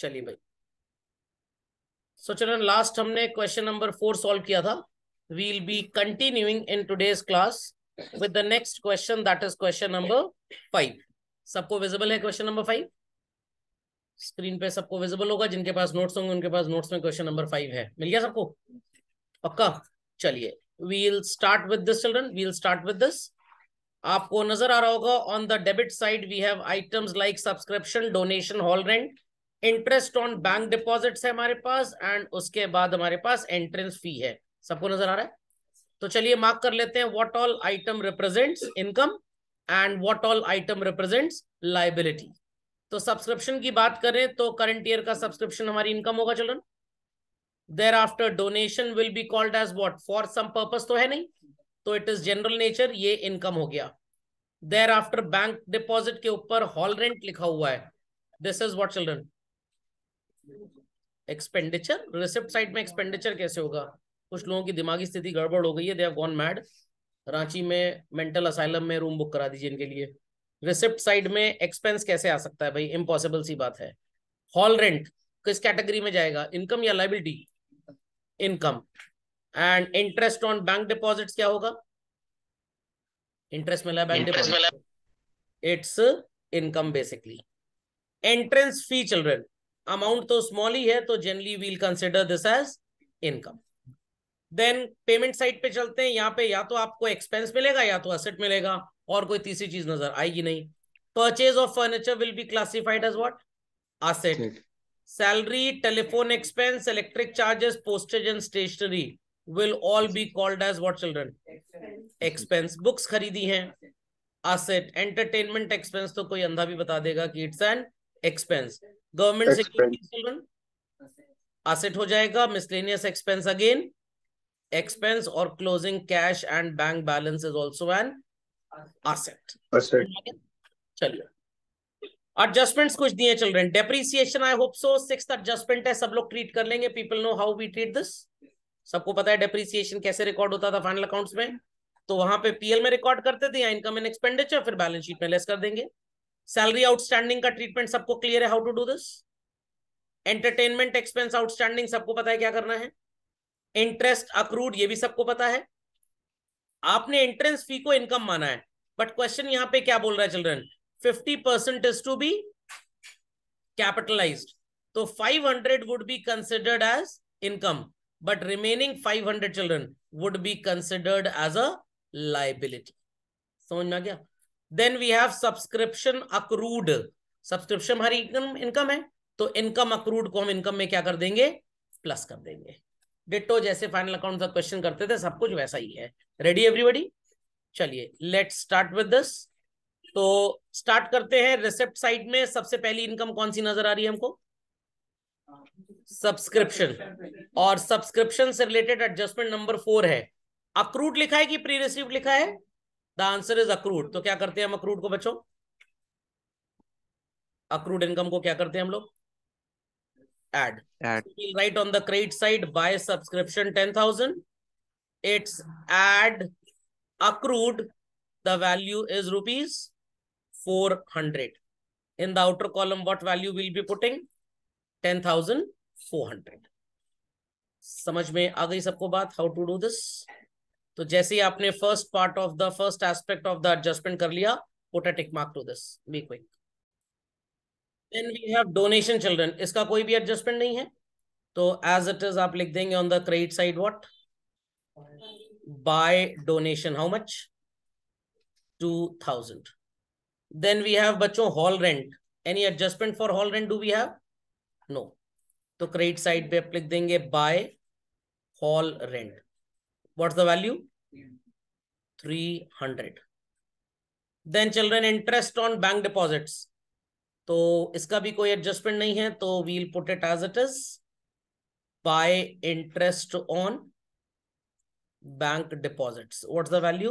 चलिए भाई सो चलो लास्ट हमने क्वेश्चन नंबर फोर सॉल्व किया था will be continuing in today's class with the next question that is question number 5 सबको विजिबल है क्वेश्चन नंबर फाइव स्क्रीन पे सबको विजिबल होगा जिनके पास नोट्स होंगे उनके पास नोट्स में क्वेश्चन नंबर फाइव है मिल गया सबको पक्का चलिए will start with this children will start with this आपको नजर आ रहा होगा on the debit side we have items like subscription donation hall rent interest on bank deposits है हमारे पास एंड उसके बाद हमारे पास एंट्रेंस फी है सबको नजर आ रहा है तो चलिए मार्क कर लेते हैं what all item represents income and what all item represents liability तो सब्सक्रिप्शन की बात करें तो करंट ईयर का सब्सक्रिप्शन हमारी इनकम होगा चलो there after donation will be called as what for some purpose तो है नहीं तो इट इज जनरल नेचर ये इनकम हो गया देर आफ्टर बैंक डिपॉजिट के ऊपर हॉल रेंट लिखा हुआ है this is what children expenditure receipt side में एक्सपेंडिचर कैसे होगा कुछ लोगों की दिमागी स्थिति गड़बड़ हो गई है they have gone mad Ranchi में मेंटल असाइलम में रूम बुक करा दीजिए इनके लिए रिसिप्ट साइड में एक्सपेंस कैसे आ सकता है भाई इम्पॉसिबल सी बात है हॉल रेंट किस कैटेगरी में जाएगा इनकम या liability income and interest on bank deposit क्या होगा इंटरेस्ट मिला bank deposit it's income basically entrance fee children amount तो स्मॉल ही है तो generally will consider this as income then payment side पे चलते हैं यहाँ पे या तो आपको एक्सपेंस मिलेगा या तो असेट मिलेगा और कोई तीसरी चीज नजर आएगी नहीं purchase of furniture will be classified as what asset salary telephone expense electric charges postage and stationery will all be called as what children expense books खरीदी है असेट एंटरटेनमेंट एक्सपेंस तो कोई अंधा भी बता देगा कि it's an expense government security asset हो जाएगा मिसलेनियस एक्सपेंस अगेन एक्सपेंस और closing cash and bank balance is also an asset. चलिए एडजस्टमेंट्स कुछ दिए हैं depreciation I hope so six adjustment है सब लोग ट्रीट कर लेंगे people know how we treat this सबको पता है डेप्रिसिएशन कैसे रिकॉर्ड होता था फाइनल अकाउंट्स में तो वहां पे पीएल में रिकॉर्ड करते थे या इनकम एंड एक्सपेंडिचर फिर बैलेंस शीट में लेस कर देंगे सैलरी आउटस्टैंडिंग का ट्रीटमेंट सबको क्लियर है how to do this entertainment expense outstanding सबको पता है क्या करना है इंटरेस्ट अक्रूड ये भी सबको पता है आपने एंट्रेंस फी को इनकम माना है बट क्वेश्चन यहां पे क्या बोल रहा है children fifty percent is to be capitalise तो five hundred would be considered as income but remaining five hundred children would be considered as a liability समझ में आ गया then we have subscription accrued subscription हमारी income income है तो income accrued को हम इनकम में क्या कर देंगे प्लस कर देंगे डिटो जैसे फाइनल अकाउंट का क्वेश्चन करते थे सब कुछ वैसा ही है रेडी एवरीबडी चलिए लेट स्टार्ट विद दिस तो स्टार्ट करते हैं रिसेप्ट साइड में सबसे पहली इनकम कौन सी नजर आ रही है हमको सब्सक्रिप्शन और सब्सक्रिप्शन से रिलेटेड एडजस्टमेंट नंबर फोर है अक्रूड लिखा है कि प्री रिसीव लिखा है द आंसर इज अक्रूड तो क्या करते हैं हम अक्रूड को बच्चों अक्रूड इनकम को क्या करते हैं हम लोग add add write on the credit side by subscription ten thousand it's add accrued the value is rupees four hundred in the outer column what value will be putting ten thousand four hundred समझ में आ गई सबको बात how to do this तो जैसे ही आपने first part of the first aspect of the adjustment कर लिया poetic mark to this be quick then we have donation children इसका कोई भी एडजस्टमेंट नहीं है तो एज इट इज आप लिख देंगे on the credit side what by donation how much two thousand then we have बच्चों hall rent any adjustment for hall rent do we have no तो क्रेडिट साइड पे आप लिख देंगे by hall rent what's the value 300 then children interest on bank deposits तो इसका भी कोई एडजस्टमेंट नहीं है तो we'll put it as it is by interest on bank deposits what's the value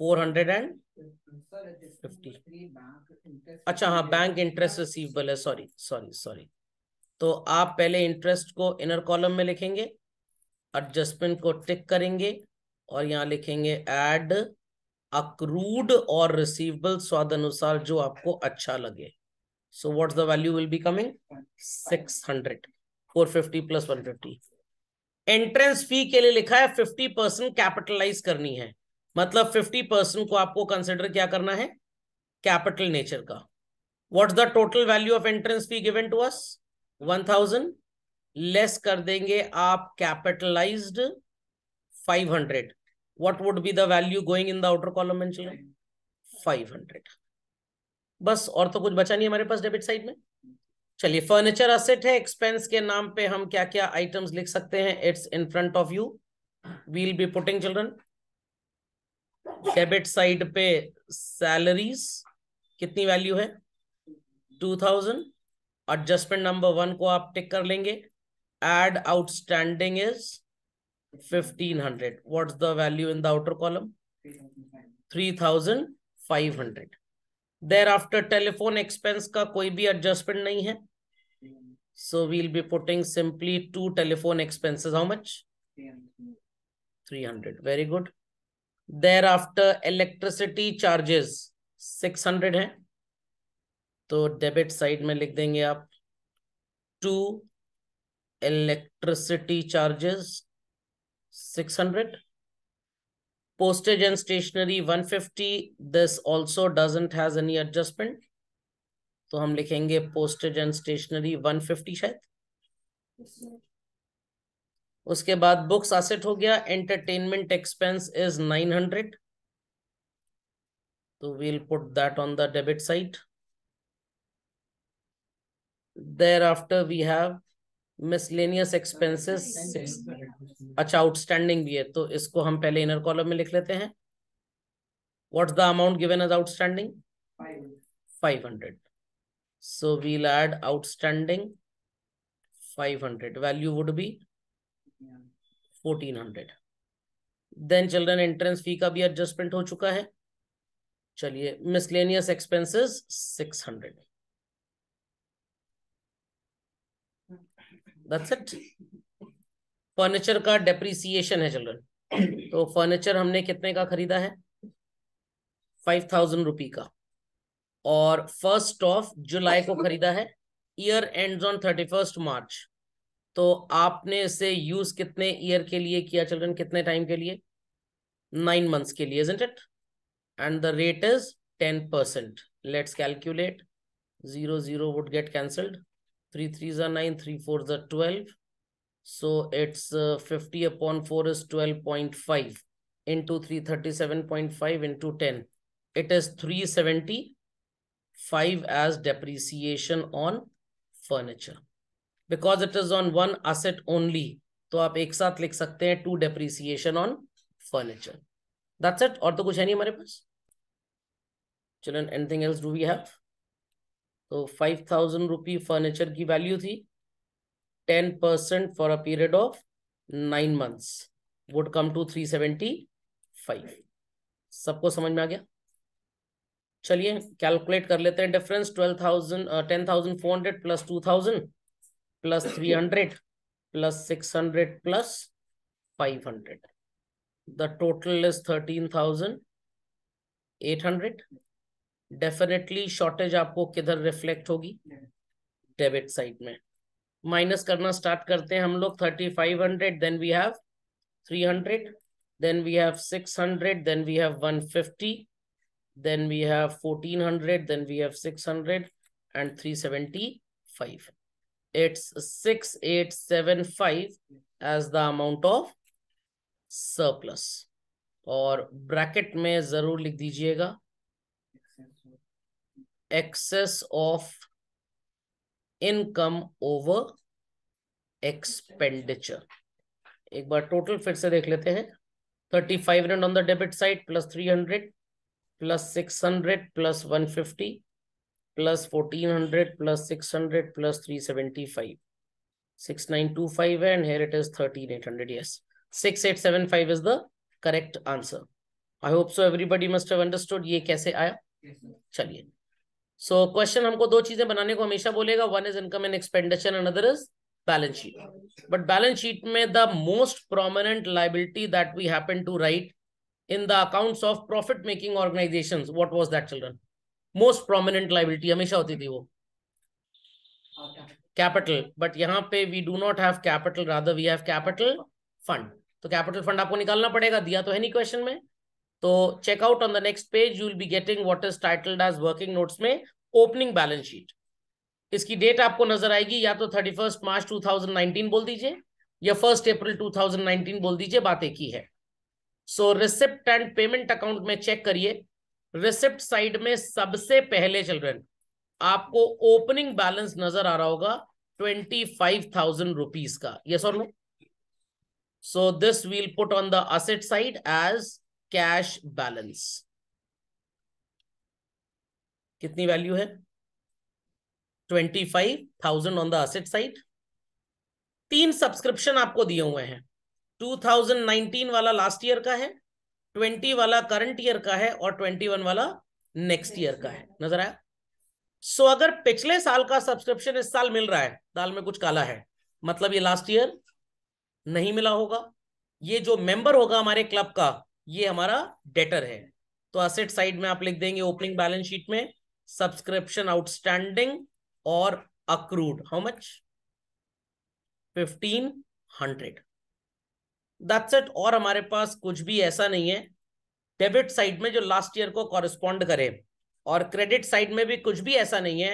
400 and fifty अच्छा हाँ बैंक इंटरेस्ट रिसीवेबल है सॉरी सॉरी सॉरी तो आप पहले इंटरेस्ट को इनर कॉलम में लिखेंगे एडजस्टमेंट को टिक करेंगे और यहाँ लिखेंगे एड अक्रूड और रिसीवेबल स्वाद अनुसार जो आपको अच्छा लगे so what's the value will be coming six hundred four fifty plus one fifty entrance fee के लिए लिखा है फिफ्टी परसेंट कैपिटलाइज करनी है मतलब फिफ्टी परसेंट को आपको कंसिडर क्या करना है कैपिटल नेचर का what the total value of entrance fee given to us one thousand less कर देंगे आप capitalized five hundred what would be the value going in the outer column and children 500 बस और तो कुछ बचा नहीं हमारे पास डेबिट साइड में चलिए फर्नीचर असेट है एक्सपेंस के नाम पे हम क्या क्या आइटम्स लिख सकते हैं it's in front of you we'll be putting children debit side पे सैलरीज कितनी वैल्यू है two thousand adjustment number one को आप टिक कर लेंगे add outstanding is 1500 what's the value in the outer column 3500 thereafter telephone expense ka koi bhi adjustment nahi hai so we'll be putting simply two telephone expenses how much 300 very good thereafter electricity charges 600 है तो debit side में लिख देंगे आप to electricity charges six hundred Postage and stationery one fifty this also doesn't has any adjustment. तो हम लिखेंगे postage and stationery one fifty शायद उसके बाद बुक्स असेट हो गया entertainment expense is nine hundred तो we'll put that on the debit side thereafter we have miscellaneous expenses अच्छा आउटस्टैंडिंग भी है तो इसको हम पहले इनर कॉलम में लिख लेते हैं what's the amount given as outstanding five hundred so we'll add outstanding five hundred value would be fourteen hundred then children entrance fee का भी एडजस्टमेंट हो चुका है चलिए miscellaneous expenses six hundred that's it furniture का depreciation है children तो furniture हमने कितने का खरीदा है फाइव थाउजेंड रुपी का और फर्स्ट ऑफ जुलाई को खरीदा है year end on thirty first March तो आपने इसे यूज कितने ईयर के लिए किया चिल्ड्रन कितने टाइम के लिए नाइन मंथ्स के लिए it and the rate is ten percent let's calculate zero zero would get cancelled 3 threes are 9, 3 fours are 12. So it's uh, 50 upon 4 is 12.5 into 337.5 into 10. It is 375 as depreciation on furniture. Because it is on one asset only, so you can write two depreciation on furniture. That's it. Or to kuch hai nahi hamare Children, anything else do we have? तो five thousand rupee furniture की value थी ten percent for a period of nine months would come to three seventy five सबको समझ में आ गया चलिए calculate कर लेते हैं difference twelve thousand ten thousand four hundred plus two thousand plus three hundred plus six hundred plus five hundred the total is thirteen thousand eight hundred definitely shortage आपको किधर रिफ्लेक्ट होगी डेबिट साइड में minus करना start करते हैं हम लोग thirty five hundred then we have three hundred fifty then we have fourteen hundred then we have six hundred and three seventy five it's six eight seven five as the amount of surplus और bracket में जरूर लिख दीजिएगा excess of income over expenditure एक बार total फिर से देख लेते हैं thirty five hundred on the debit side plus three hundred plus six hundred plus one fifty plus fourteen hundred plus six hundred plus three seventy five six nine two five and here it is thirteen eight hundred yes six eight seven five is the correct answer I hope so everybody must have understood ये कैसे आया yes, चलिए so so, question हमको दो चीजें बनाने को हमेशा बोलेगा one is income and expenditure and other is balance sheet but balance sheet में the most prominent liability that we happen to write in the accounts of profit making organization what was that children most prominent liability हमेशा होती थी वो capital but यहाँ पे we do not have capital rather we have capital fund तो capital fund आपको निकालना पड़ेगा दिया तो है नहीं क्वेश्चन में तो check out on the next page, you will be getting what is titled as working notes में ओपनिंग बैलेंस शीट इसकी डेट आपको नजर आएगी या तो thirty first March two thousand nineteen बोल दीजिए या first April two thousand nineteen बोल दीजिए बात एक ही है so receipt and payment account में चेक करिए रिसिप्ट साइड में सबसे पहले चिल्ड्रन आपको ओपनिंग बैलेंस नजर आ रहा होगा ट्वेंटी फाइव थाउजेंड रुपीज का यस और no so this we'll put on the asset side as cash balance कितनी वैल्यू है twenty five thousand on the asset side तीन सब्सक्रिप्शन आपको दिए हुए हैं टू थाउजेंड नाइनटीन वाला लास्ट ईयर का है ट्वेंटी वाला करंट ईयर का है और ट्वेंटी वन वाला नेक्स्ट ईयर का है नजर आया सो so, अगर पिछले साल का सब्सक्रिप्शन इस साल मिल रहा है दाल में कुछ काला है मतलब ये लास्ट ईयर नहीं मिला होगा ये जो मेंबर होगा हमारे क्लब का ये हमारा डेटर है तो असेट साइड में आप लिख देंगे ओपनिंग बैलेंस शीट में सब्सक्रिप्शन आउटस्टैंडिंग और accrued how much fifteen hundred that's it और हमारे पास कुछ भी ऐसा नहीं है डेबिट साइड में जो लास्ट ईयर को कॉरेस्पॉन्ड करे और क्रेडिट साइड में भी कुछ भी ऐसा नहीं है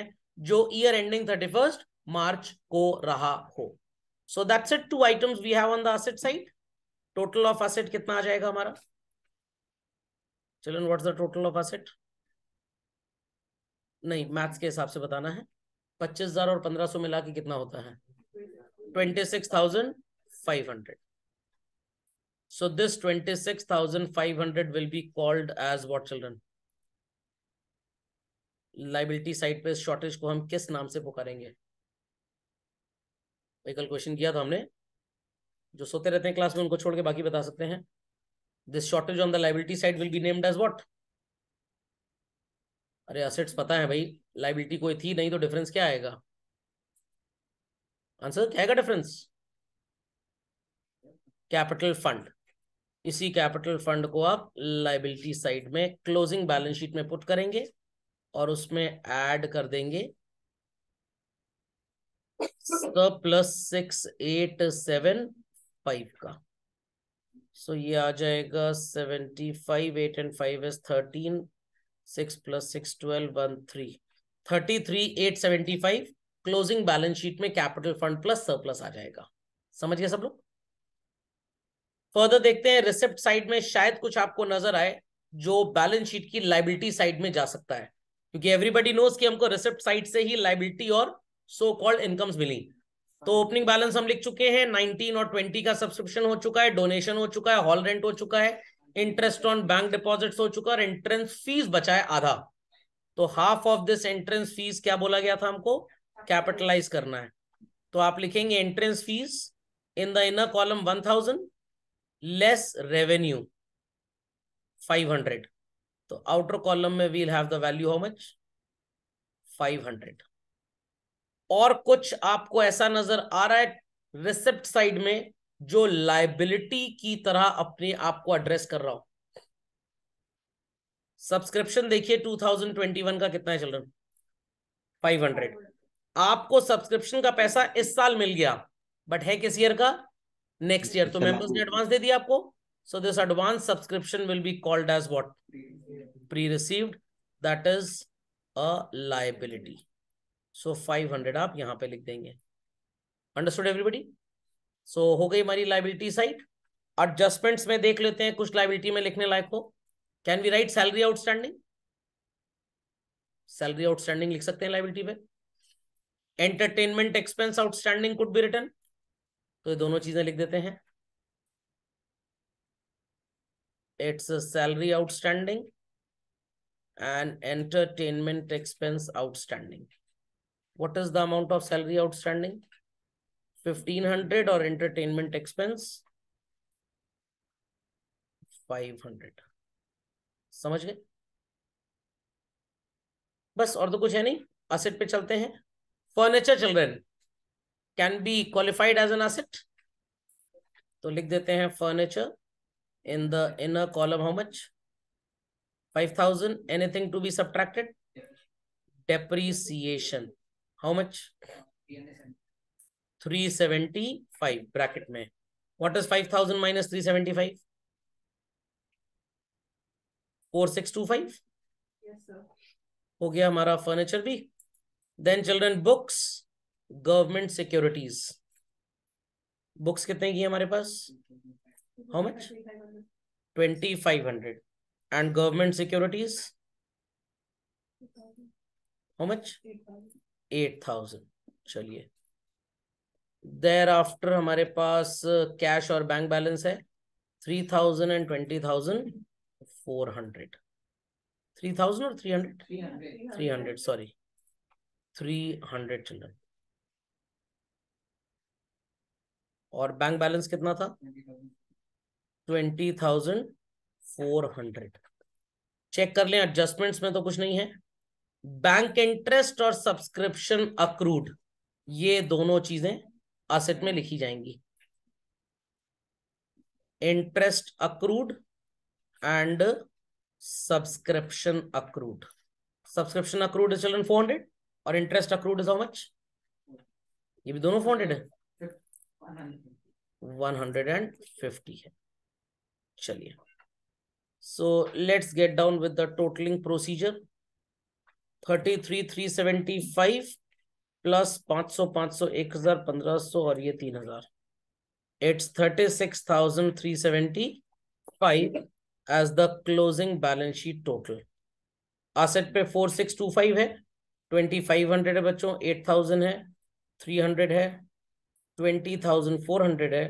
जो year ending thirty first March को रहा हो so that's it two items we have on the asset side total of asset कितना आ जाएगा हमारा चलो what's the total of asset नहीं मैथ्स के हिसाब से बताना है पच्चीस हजार और पंद्रह सौ मिला के कितना होता है twenty six thousand five hundred so this twenty six thousand five hundred will be called as what children liability side पे शॉर्टेज को हम किस नाम से पुकारेंगे कल क्वेश्चन किया था हमने जो सोते रहते हैं क्लास में उनको छोड़ के बाकी बता सकते हैं this shortage on the liability side will be named as what अरे असेट्स पता है भाई लाइबिलिटी कोई थी नहीं तो डिफरेंस क्या आएगा आंसर क्या है डिफरेंस कैपिटल फंड इसी कैपिटल फंड को आप लाइबिलिटी साइड में क्लोजिंग बैलेंस शीट में पुट करेंगे और उसमें ऐड कर देंगे plus six eight seven five का सो ये आ जाएगा seventy five eight and five is thirteen six plus six twelve one three thirty three eight seventy five closing balance sheet में कैपिटल फंड प्लस सरप्लस आ जाएगा समझ गए सब लोग फर्दर देखते हैं रिसिप्ट साइड में शायद कुछ आपको नजर आए जो बैलेंस शीट की लाइबिलिटी साइड में जा सकता है क्योंकि एवरीबडी नोज कि हमको रिसिप्ट साइड से ही लाइबिलिटी और सो कॉल्ड इनकम्स मिली तो ओपनिंग बैलेंस हम लिख चुके हैं नाइनटीन और ट्वेंटी का सब्सक्रिप्शन हो चुका है डोनेशन हो चुका है हॉल रेंट हो चुका है इंटरेस्ट ऑन बैंक डिपॉजिट हो चुका है और एंट्रेंस फीस बचा है आधा तो half of this entrance fees क्या बोला गया था हमको कैपिटलाइज करना है तो आप लिखेंगे entrance fees in the inner column one thousand less revenue five hundred तो आउटर कॉलम में we'll have the value how much five hundred और कुछ आपको ऐसा नजर आ रहा है रिसिप्ट साइड में जो लाइबिलिटी की तरह अपने आप को एड्रेस कर रहा हूं सब्सक्रिप्शन देखिए 2021 का कितना है चल रहा हंड्रेड आपको सब्सक्रिप्शन का पैसा इस साल मिल गया बट है किस ईयर का नेक्स्ट ईयर तो मेंबर्स ने एडवांस दे दिया आपको so this advance subscription will be called as what pre received that is a liability so five hundred आप यहाँ पे लिख देंगे अंडरस्टूड एवरीबडी सो हो गई हमारी लाइबिलिटी साइड एडजस्टमेंट्स में देख लेते हैं कुछ लाइबिलिटी में लिखने लायक हो can we write salary outstanding salary outstanding लिख सकते हैं लाइबिलिटी में entertainment expense outstanding could be return तो ये दोनों चीजें लिख देते हैं it's salary outstanding and entertainment expense outstanding what is the amount of salary outstanding? 1500 or entertainment expense? 500. समझ गए बस और तो कुछ है नहीं असेट पे चलते हैं furniture children can be qualified as an asset तो लिख देते हैं furniture in the inner column how much five thousand anything to be subtracted depreciation much three seventy five bracket में what is five thousand minus three seventy five four six two five हो गया हमारा furniture भी then children books government securities books कितने की हमारे पास how much twenty five hundred and government securities how much eight thousand चलिए thereafter हमारे पास कैश और बैंक बैलेंस है three thousand and twenty thousand four hundred three thousand और three hundred three hundred sorry three hundred children और bank balance कितना था twenty thousand four hundred check कर लें एडजस्टमेंट्स में तो कुछ नहीं है बैंक इंटरेस्ट और सब्सक्रिप्शन अक्रूड ये दोनों चीजें असेट में लिखी जाएंगी interest accrued and subscription accrued subscription accrued is children four hundred और interest accrued is how much ये भी दोनों फोर हंड्रेड है वन हंड्रेड एंड फिफ्टी है चलिए so let's get down with the totalling procedure thirty three three seventy five plus पांच सौ पांच सौ एक हजार पंद्रह सौ और ये तीन हजार it's thirty six thousand three seventy five as the closing balance sheet total asset पे फोर सिक्स टू फाइव है ट्वेंटी फाइव हंड्रेड है बच्चों एट थाउजेंड है थ्री हंड्रेड है ट्वेंटी थाउजेंड फोर हंड्रेड है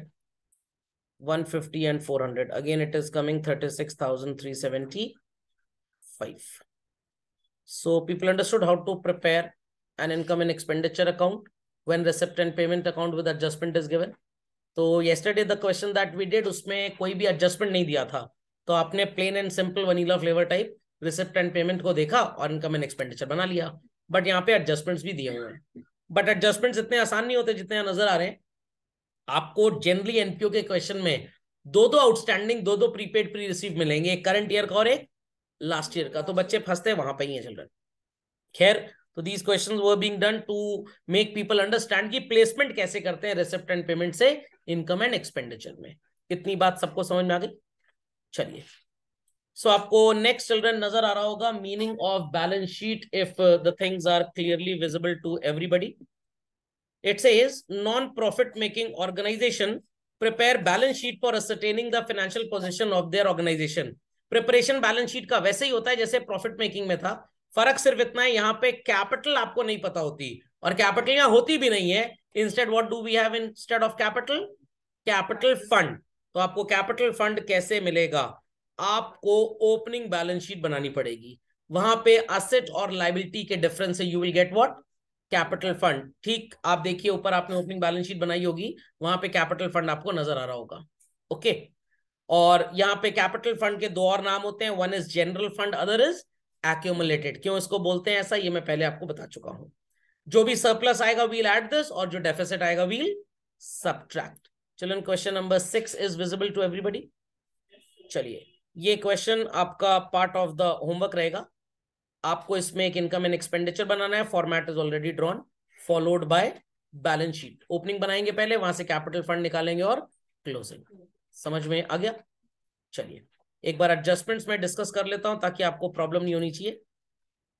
one fifty and four hundred again it is coming thirty six thousand three seventy five So people understood how to prepare an income and expenditure account when receipt and payment account with adjustment is given. तो yesterday the question that we did उसमें कोई भी adjustment नहीं दिया था तो आपने plain and simple vanilla flavour type receipt and payment को देखा और इनकम एंड एक्सपेंडिचर बना लिया बट यहाँ पे एडजस्टमेंट्स भी दिए हुए हैं बट एडजस्टमेंट्स इतने आसान नहीं होते जितने नजर आ रहे हैं आपको जनरली एनपीओ के क्वेश्चन में दो दो आउटस्टैंडिंग दो दो प्रीपेड प्री रिसीव मिलेंगे एक करंट ईयर का और एक लास्ट ईयर का तो बच्चे फंसते हैं वहां पर ही है चिल्ड्रन खैर तो these question were being done to make people understand की प्लेसमेंट कैसे करते हैं रिसिप्ट एंड पेमेंट से इनकम एंड एक्सपेंडिचर में कितनी बात सबको समझ में आ गई चलिए सो so, आपको नेक्स्ट चिल्ड्रन नजर आ रहा होगा meaning of balance sheet if the things are clearly visible to everybody it says non profit making organisation prepare balance sheet for ascertaining the financial position of their organisation preparation balance sheet का वैसे ही होता है जैसे profit making में था फर्क सिर्फ इतना है यहाँ पे कैपिटल आपको नहीं पता होती और कैपिटल यहाँ होती भी नहीं है instead what do we have instead of capital capital fund तो आपको कैपिटल फंड कैसे मिलेगा आपको ओपनिंग बैलेंस शीट बनानी पड़ेगी वहां पे असेट और लाइबिलिटी के डिफरेंस से you will get what capital fund ठीक आप देखिए ऊपर आपने ओपनिंग बैलेंस शीट बनाई होगी वहां पे कैपिटल फंड आपको नजर आ रहा होगा ओके okay. और यहाँ पे कैपिटल फंड के दो और नाम होते हैं one is general fund other is accumulated क्यों इसको बोलते हैं ऐसा ये मैं पहले आपको बता चुका हूं जो भी सरप्लस आएगा वील एट दिस और जो डेफिसिट आएगा वील सब्ट्रैक्ट चलो question number six is visible to everybody चलिए ये क्वेश्चन आपका पार्ट ऑफ द होमवर्क रहेगा आपको इसमें एक इनकम एंड एक्सपेंडिचर बनाना है format is already drawn followed by balance sheet opening बनाएंगे पहले वहां से कैपिटल फंड निकालेंगे और क्लोजिंग समझ में आ गया चलिए एक बार एडजस्टमेंट्स में डिस्कस कर लेता हूं ताकि आपको प्रॉब्लम नहीं होनी चाहिए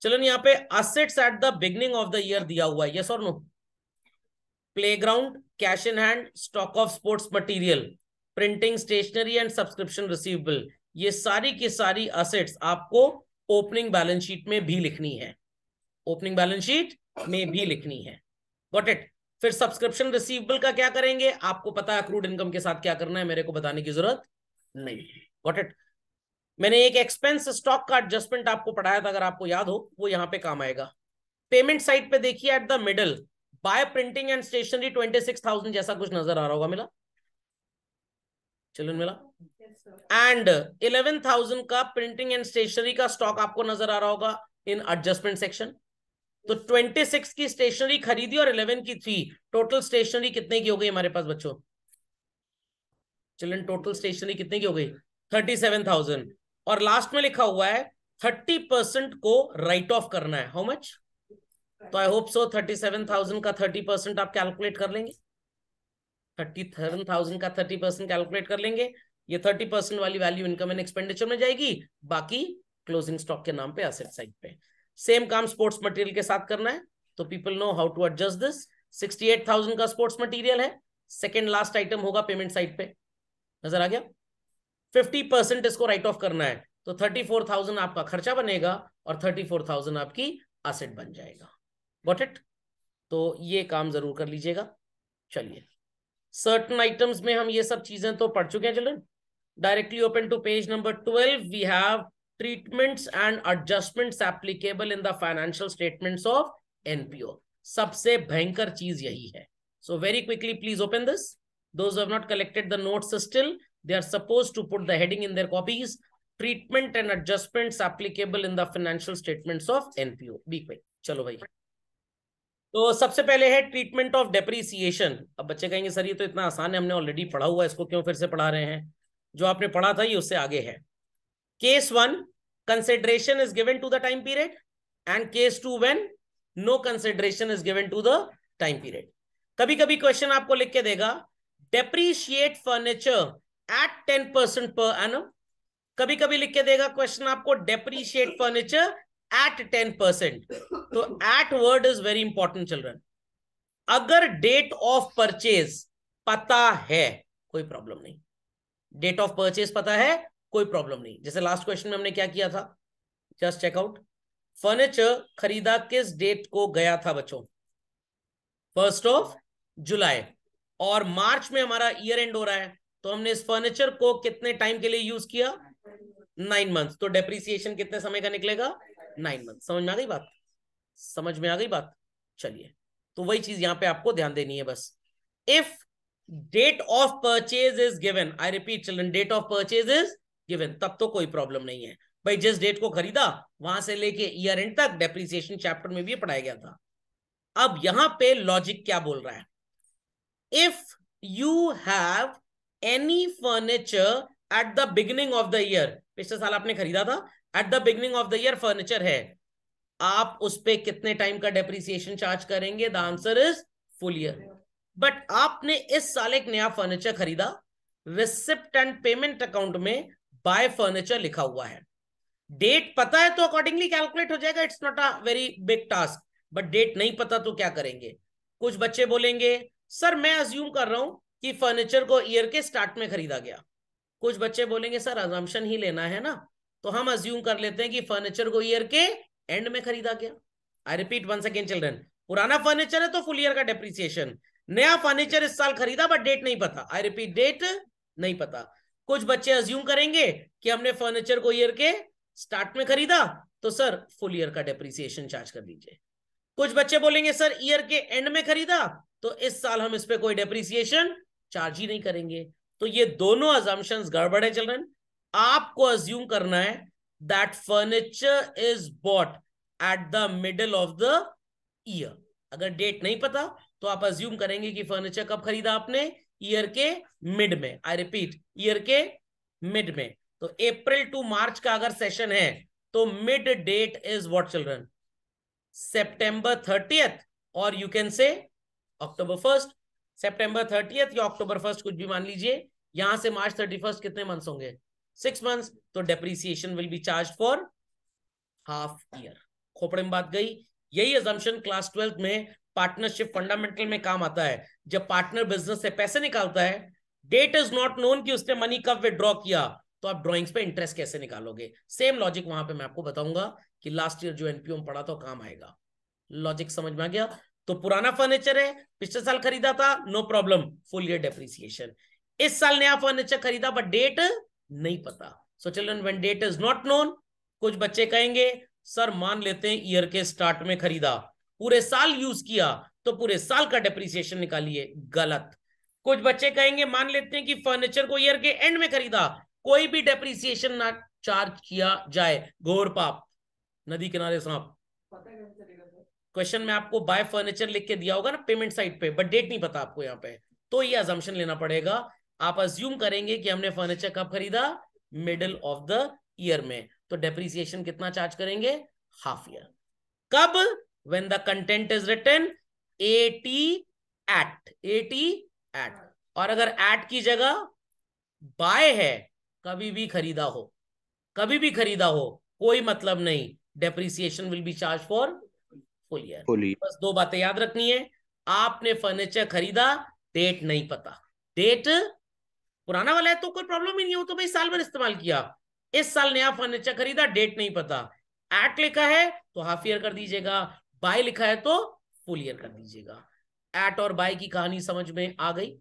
चलो यहाँ पे assets at the beginning of the year दिया हुआ है यस और no playground cash in hand stock of sports material printing stationery and subscription receivable ये सारी की सारी असेट्स आपको ओपनिंग बैलेंस शीट में भी लिखनी है ओपनिंग बैलेंस शीट में भी लिखनी है वॉट इट फिर सब्सक्रिप्शन रिसीवेबल का क्या करेंगे आपको पता है क्रूड इनकम के साथ क्या करना है मेरे को बताने की जरूरत नहीं वॉट इट मैंने एक एक्सपेंस स्टॉक का एडजस्टमेंट आपको पढ़ाया था अगर आपको याद हो वो यहाँ पे काम आएगा पेमेंट साइड पे देखिए at the middle by printing and stationery twenty six thousand जैसा कुछ नजर आ रहा होगा मिला चलो मिला एंड इलेवन थाउजेंड का प्रिंटिंग एंड स्टेशनरी का स्टॉक आपको नजर आ रहा होगा इन एडजस्टमेंट सेक्शन तो ट्वेंटी सिक्स की स्टेशनरी खरीदी और इलेवन की थ्री टोटल स्टेशनरी कितने की हो गई हमारे पास बच्चों चलन टोटल स्टेशनरी कितने की हो गई थर्टी सेवन थाउजेंड और लास्ट में लिखा हुआ है थर्टी परसेंट को राइट ऑफ करना है हाउ मच तो I hope so thirty seven thousand का थर्टी परसेंट आप कैलकुलेट कर लेंगे थर्टी सेवन थाउजेंड का थर्टी परसेंट कैलकुलेट कर लेंगे ये थर्टी परसेंट वाली वैल्यू इनकम एंड एक्सपेंडिचर में जाएगी बाकी क्लोजिंग स्टॉक के नाम पे असेट साइड पे सेम काम स्पोर्ट्स मटेरियल के साथ करना है तो people know how to adjust this 68,000 का स्पोर्ट्स मटेरियल है सेकेंड लास्ट आइटम होगा पेमेंट साइड पे नजर आ गया 50 परसेंट इसको राइट ऑफ करना है तो 34,000 आपका खर्चा बनेगा और 34,000 आपकी असेट बन जाएगा वॉट इट तो ये काम जरूर कर लीजिएगा चलिए सर्टन आइटम्स में हम ये सब चीजें तो पढ़ चुके हैं चलो directly open to page number twelve we have treatments and adjustments applicable in the financial statements of NPO. सबसे भयंकर चीज यही है so very quickly please open this those have not collected the notes still they are suppose to put the in their copies treatment and adjustments applicable in the financial statements of NPO be quick चलो भाई तो सबसे पहले है treatment of depreciation अब बच्चे कहेंगे sir ये तो इतना आसान है हमने ऑलरेडी पढ़ा हुआ है इसको क्यों फिर से पढ़ा रहे हैं जो आपने पढ़ा था ये उससे आगे है case 1 consideration is given to the time period and case 2 when no consideration is given to the time period कभी कभी क्वेश्चन आपको लिख के देगा depreciate furniture at ten percent per annum कभी कभी लिख के देगा क्वेश्चन आपको depreciate furniture at ten percent तो at word is very important children अगर डेट ऑफ परचेज पता है कोई प्रॉब्लम नहीं डेट ऑफ परचेज पता है कोई प्रॉब्लम नहीं जैसे लास्ट क्वेश्चन में हमने क्या किया था जस्ट चेकआउट फर्नीचर खरीदा किस डेट को गया था बच्चों फर्स्ट ऑफ जुलाई और मार्च में हमारा ईयर एंड हो रहा है तो हमने इस फर्नीचर को कितने टाइम के लिए यूज किया नाइन मंथ तो डेप्रिसिएशन कितने समय का निकलेगा नाइन मंथ समझ में आ गई बात समझ में आ गई बात चलिए तो वही चीज यहां पे आपको ध्यान देनी है बस if date of purchase is given I repeat children date of purchase is given तब तो कोई प्रॉब्लम नहीं है भाई जिस डेट को खरीदा वहां से लेके ईयर एंड तक डेप्रिसिएशन चैप्टर में भी पढ़ाया गया था अब यहां पे लॉजिक क्या बोल रहा है if you have any furniture at the beginning of the year पिछले साल आपने खरीदा था at the beginning of the year furniture है आप उस पर कितने टाइम का डेप्रिसिएशन चार्ज करेंगे the answer is full year but आपने इस साल एक नया फर्नीचर खरीदा रिसिप्ट एंड पेमेंट अकाउंट में बाय फर्नीचर लिखा हुआ है डेट पता है तो अकॉर्डिंगली कैलकुलेट हो जाएगा it's not a very big task but date नहीं पता तो क्या करेंगे कुछ बच्चे बोलेंगे सर मैं अज्यूम कर रहा हूं कि फर्नीचर को ईयर के स्टार्ट में खरीदा गया कुछ बच्चे बोलेंगे सर अजम्पन ही लेना है ना तो हम अज्यूम कर लेते हैं कि फर्नीचर को ईयर के एंड में खरीदा गया I repeat one second children पुराना फर्नीचर है तो फुल ईयर का डेप्रिसिएशन नया फर्नीचर इस साल खरीदा बट डेट नहीं पता आई रिपीट डेट नहीं पता कुछ बच्चे अज्यूम करेंगे कि हमने फर्नीचर को ईयर के स्टार्ट में खरीदा तो सर फुल ईयर का डेप्रिसिएशन चार्ज कर दीजिए कुछ बच्चे बोलेंगे सर ईयर के एंड में खरीदा तो इस साल हम इस पर कोई डेप्रिसिएशन चार्ज ही नहीं करेंगे तो ये दोनों अजम्पन गड़बड़ है चिल्ड्रन आपको अज्यूम करना है that furniture is bought at the middle of the year अगर डेट नहीं पता तो आप अज्यूम करेंगे कि फर्नीचर कब खरीदा आपने ईयर के मिड में आई रिपीट ईयर के मिड में तो अप्रैल टू मार्च का अगर सेशन है तो mid date is what children September thirtieth और you can say October first September thirtieth या अक्टूबर फर्स्ट कुछ भी मान लीजिए यहां से मार्च थर्टी फर्स्ट कितने मंथ्स होंगे सिक्स मंथ्स तो depreciation will be charge for half year खोपड़े में बात गई यही एजम्पन क्लास ट्वेल्थ में पार्टनरशिप फंडामेंटल में काम आता है जब पार्टनर बिजनेस से पैसे निकालता है डेट इज नॉट नोन कि उसने मनी कब विड्रॉ किया तो आप ड्रॉइंग्स पे इंटरेस्ट कैसे निकालोगे सेम लॉजिक वहां पे मैं आपको बताऊंगा कि लास्ट ईयर जो एनपीओ में पढ़ा था काम आएगा लॉजिक समझ में आ गया तो पुराना फर्नीचर है पिछले साल खरीदा था no problem full year depreciation इस साल नया फर्नीचर खरीदा बट डेट नहीं पता so children when date is not known कुछ बच्चे कहेंगे सर मान लेते हैं ईयर के स्टार्ट में खरीदा पूरे साल यूज किया तो पूरे साल का डेप्रिसिएशन निकालिए गलत कुछ बच्चे कहेंगे मान लेते हैं कि फर्नीचर को ईयर के एंड में खरीदा कोई भी डेप्रिसिएशन ना चार्ज किया जाए घोर पाप नदी किनारे सांप क्वेश्चन में आपको बाय फर्नीचर लिख के दिया होगा ना पेमेंट साइट पे बट डेट नहीं पता आपको यहाँ पे तो ये अजम्पन लेना पड़ेगा आप अज्यूम करेंगे कि हमने फर्नीचर कब खरीदा मिडल ऑफ द ईयर में तो डेप्रिसिएशन कितना चार्ज करेंगे हाफ ईयर कब when the content is written at at at at और अगर at की जगह बाय है कभी भी खरीदा हो कभी भी खरीदा हो कोई मतलब नहीं depreciation will be charge for full बस दो बातें याद रखनी है आपने फर्नीचर खरीदा डेट नहीं पता डेट पुराना वाला है तो कोई प्रॉब्लम ही नहीं हो तो भाई साल भर इस्तेमाल किया इस साल नया फर्नीचर खरीदा डेट नहीं पता एट लिखा है तो हाफ ईयर कर दीजिएगा बाय लिखा है तो फुल ईयर कर दीजिएगा एट और बाय की कहानी समझ में आ गई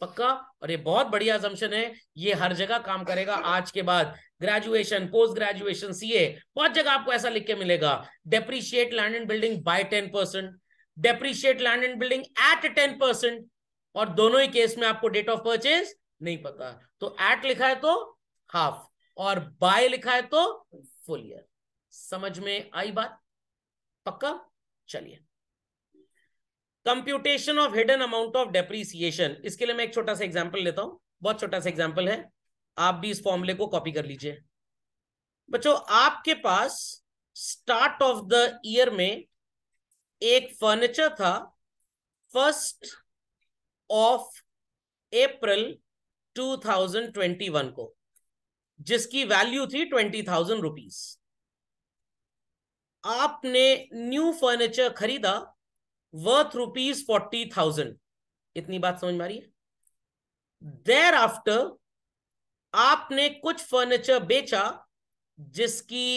पक्का और ये बहुत बढ़िया अजम्पशन है ये हर जगह काम करेगा आज के बाद ग्रेजुएशन पोस्ट ग्रेजुएशन सीए बहुत जगह आपको ऐसा लिख के मिलेगा depreciate land and building by ten percent depreciate land and building at ten percent और दोनों ही केस में आपको डेट ऑफ परचेज नहीं पता तो एट लिखा है तो हाफ और बाय लिखा है तो फुल ईयर समझ में आई बात पक्का चलिए computation of hidden amount of depreciation इसके लिए मैं एक छोटा सा एग्जाम्पल लेता हूं बहुत छोटा सा एग्जाम्पल है आप भी इस फॉर्मुले को कॉपी कर लीजिए बच्चों आपके पास स्टार्ट ऑफ द ईयर में एक फर्नीचर था फर्स्ट ऑफ अप्रैल 2021 को जिसकी वैल्यू थी ट्वेंटी थाउजेंड रुपीज आपने न्यू फर्नीचर खरीदा वर्थ रुपीज फोर्टी थाउजेंड इतनी बात समझ में आ रही है देर आफ्टर आपने कुछ फर्नीचर बेचा जिसकी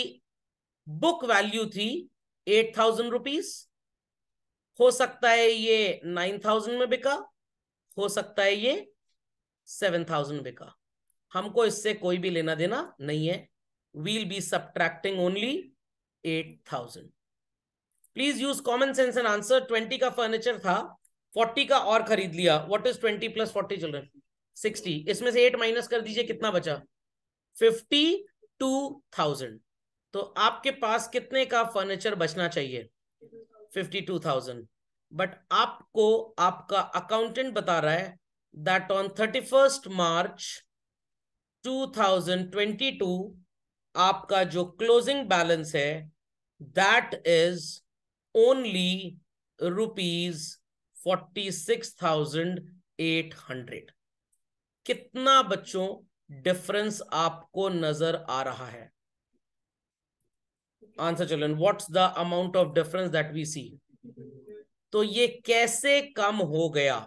बुक वैल्यू थी एट थाउजेंड रुपीज हो सकता है ये नाइन थाउजेंड में बिका हो सकता है ये सेवन थाउजेंड बिका हमको इससे कोई भी लेना देना नहीं है we'll be subtracting only eight thousand please use common sense and answer twenty का फर्नीचर था फोर्टी का और खरीद लिया what is twenty plus forty children sixty इसमें से एट माइनस कर दीजिए कितना बचा फिफ्टी टू थाउजेंड तो आपके पास कितने का फर्नीचर बचना चाहिए फिफ्टी टू थाउजेंड बट आपको आपका अकाउंटेंट बता रहा है that on thirty first March two thousand twenty two आपका जो क्लोजिंग बैलेंस है that is only rupees forty six thousand eight hundred कितना बच्चों डिफरेंस आपको नजर आ रहा है आंसर चलन what's the amount of difference that we see तो ये कैसे कम हो गया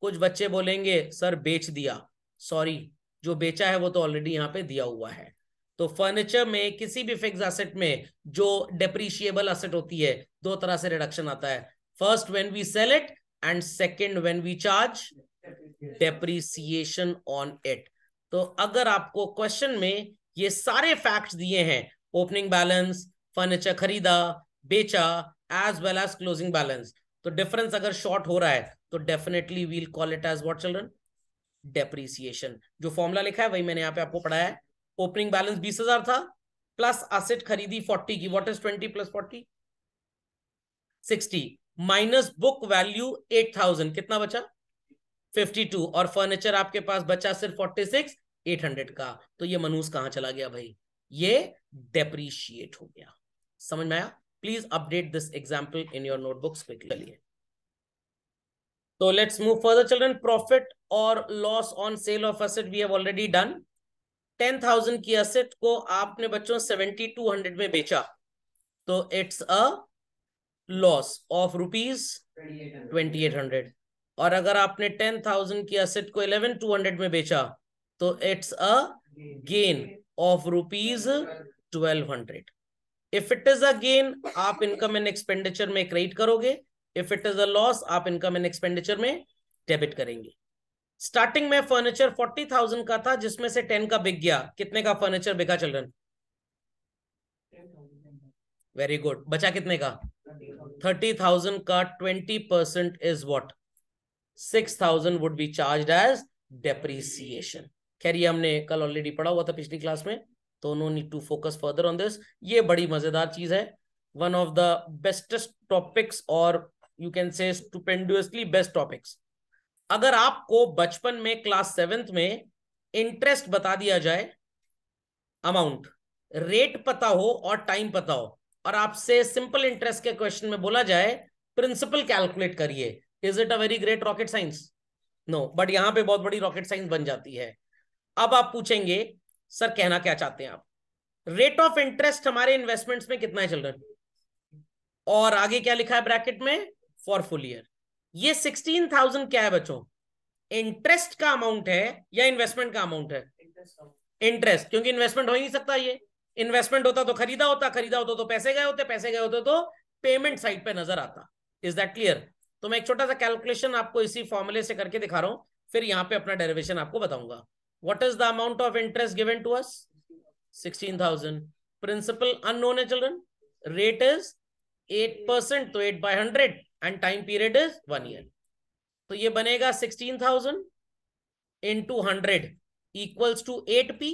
कुछ बच्चे बोलेंगे सर बेच दिया सॉरी जो बेचा है वो तो ऑलरेडी यहां पे दिया हुआ है तो फर्नीचर में किसी भी फिक्स एसेट में जो डेप्रीशिएबल एसेट होती है दो तरह से रिडक्शन आता है first when we sell it and second when we charge depreciation on it तो अगर आपको क्वेश्चन में ये सारे फैक्ट दिए हैं ओपनिंग बैलेंस फर्नीचर खरीदा बेचा as well as closing balance तो डिफरेंस अगर शॉर्ट हो रहा है तो definitely we'll call it as what children depreciation जो फॉर्मुला लिखा है वही मैंने यहाँ पे आपको पढ़ाया है ओपनिंग बैलेंस बीस हजार था प्लस असेट खरीदी फोर्टी की what is twenty plus forty sixty minus book value eight thousand कितना बचा फिफ्टी टू और फर्नीचर आपके पास बचा सिर्फ फोर्टी सिक्स एट हंड्रेड का तो ये मनूस कहां चला गया भाई ये डेप्रीशिएट हो गया समझ में आया please update this example in your notebooks quickly तो let's move further children profit और loss on sale of asset we have already done ten thousand की असेट को आपने बच्चों सेवेंटी टू हंड्रेड में बेचा तो it's a loss of rupees twenty eight hundred और अगर आपने टेन थाउजेंड की असेट को इलेवन टू हंड्रेड में बेचा तो it's a gain of rupees twelve hundred if it is a gain आप इनकम एंड एक्सपेंडिचर में क्रेडिट करोगे if it is a loss आप इनकम एंड एक्सपेंडिचर में डेबिट करेंगे स्टार्टिंग में फर्नीचर फोर्टी थाउजेंड का था जिसमें से टेन का बिक गया कितने का फर्नीचर बिका चिल्ड्रन वेरी गुड बचा कितने का थर्टी थाउजेंड का twenty percent is what six thousand would be charge as depreciation खैर ये हमने कल ऑलरेडी पढ़ा हुआ था पिछली क्लास में तो no need to focus further on this ये बड़ी मजेदार चीज है one of the bestest topics और you can say stupendously best topics अगर आपको बचपन में क्लास सेवेंथ में इंटरेस्ट बता दिया जाए अमाउंट रेट पता हो और टाइम पता हो और आपसे सिंपल इंटरेस्ट के क्वेश्चन में बोला जाए प्रिंसिपल कैलकुलेट करिए is it a very great rocket science no but यहां पे बहुत बड़ी रॉकेट साइंस बन जाती है अब आप पूछेंगे सर कहना क्या चाहते हैं आप रेट ऑफ इंटरेस्ट हमारे इन्वेस्टमेंट्स में कितना है चिल्ड्रन और आगे क्या लिखा है ब्रैकेट में फॉर फुल ईयर ये सिक्सटीन थाउजेंड क्या है बच्चों इंटरेस्ट का अमाउंट है या इन्वेस्टमेंट का अमाउंट है इंटरेस्ट क्योंकि इन्वेस्टमेंट हो ही नहीं सकता ये इन्वेस्टमेंट होता तो खरीदा होता खरीदा होता तो पैसे गए होते पैसे गए होते तो पेमेंट साइड पे नजर आता इज दैट क्लियर तो मैं एक छोटा सा कैलकुलेशन आपको इसी फॉर्मुले से करके दिखा रहा हूं फिर यहां पे अपना डेरिवेशन आपको बताऊंगा what is the amount of interest given to us sixteen thousand principal unknown है children rate is eight percent तो eight by hundred and time period is one year तो ये बनेगा sixteen thousand into hundred equals to eight P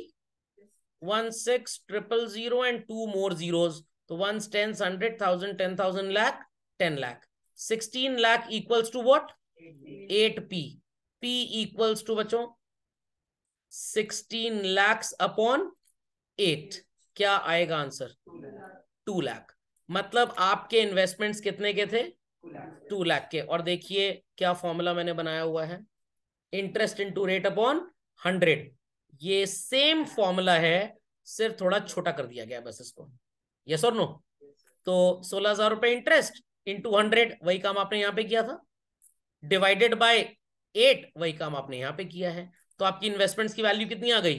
one six triple zero and two more zeros तो one ten hundred thousand ten thousand lakh ten lakh sixteen lakh equals to what eight P P equals to बच्चो sixteen lakhs upon eight क्या आएगा answer to lakh मतलब आपके investments कितने के थे to lakh के और देखिए क्या फॉर्मूला मैंने बनाया हुआ है interest into rate upon hundred ये सेम फॉर्मूला है सिर्फ थोड़ा छोटा कर दिया गया बस इसको यस और नो तो सोलह हजार रुपए इंटरेस्ट इंटू हंड्रेड वही काम आपने यहां पे किया था डिवाइडेड बाय एट वही काम आपने यहाँ पे किया है तो आपकी इन्वेस्टमेंट्स की वैल्यू कितनी आ गई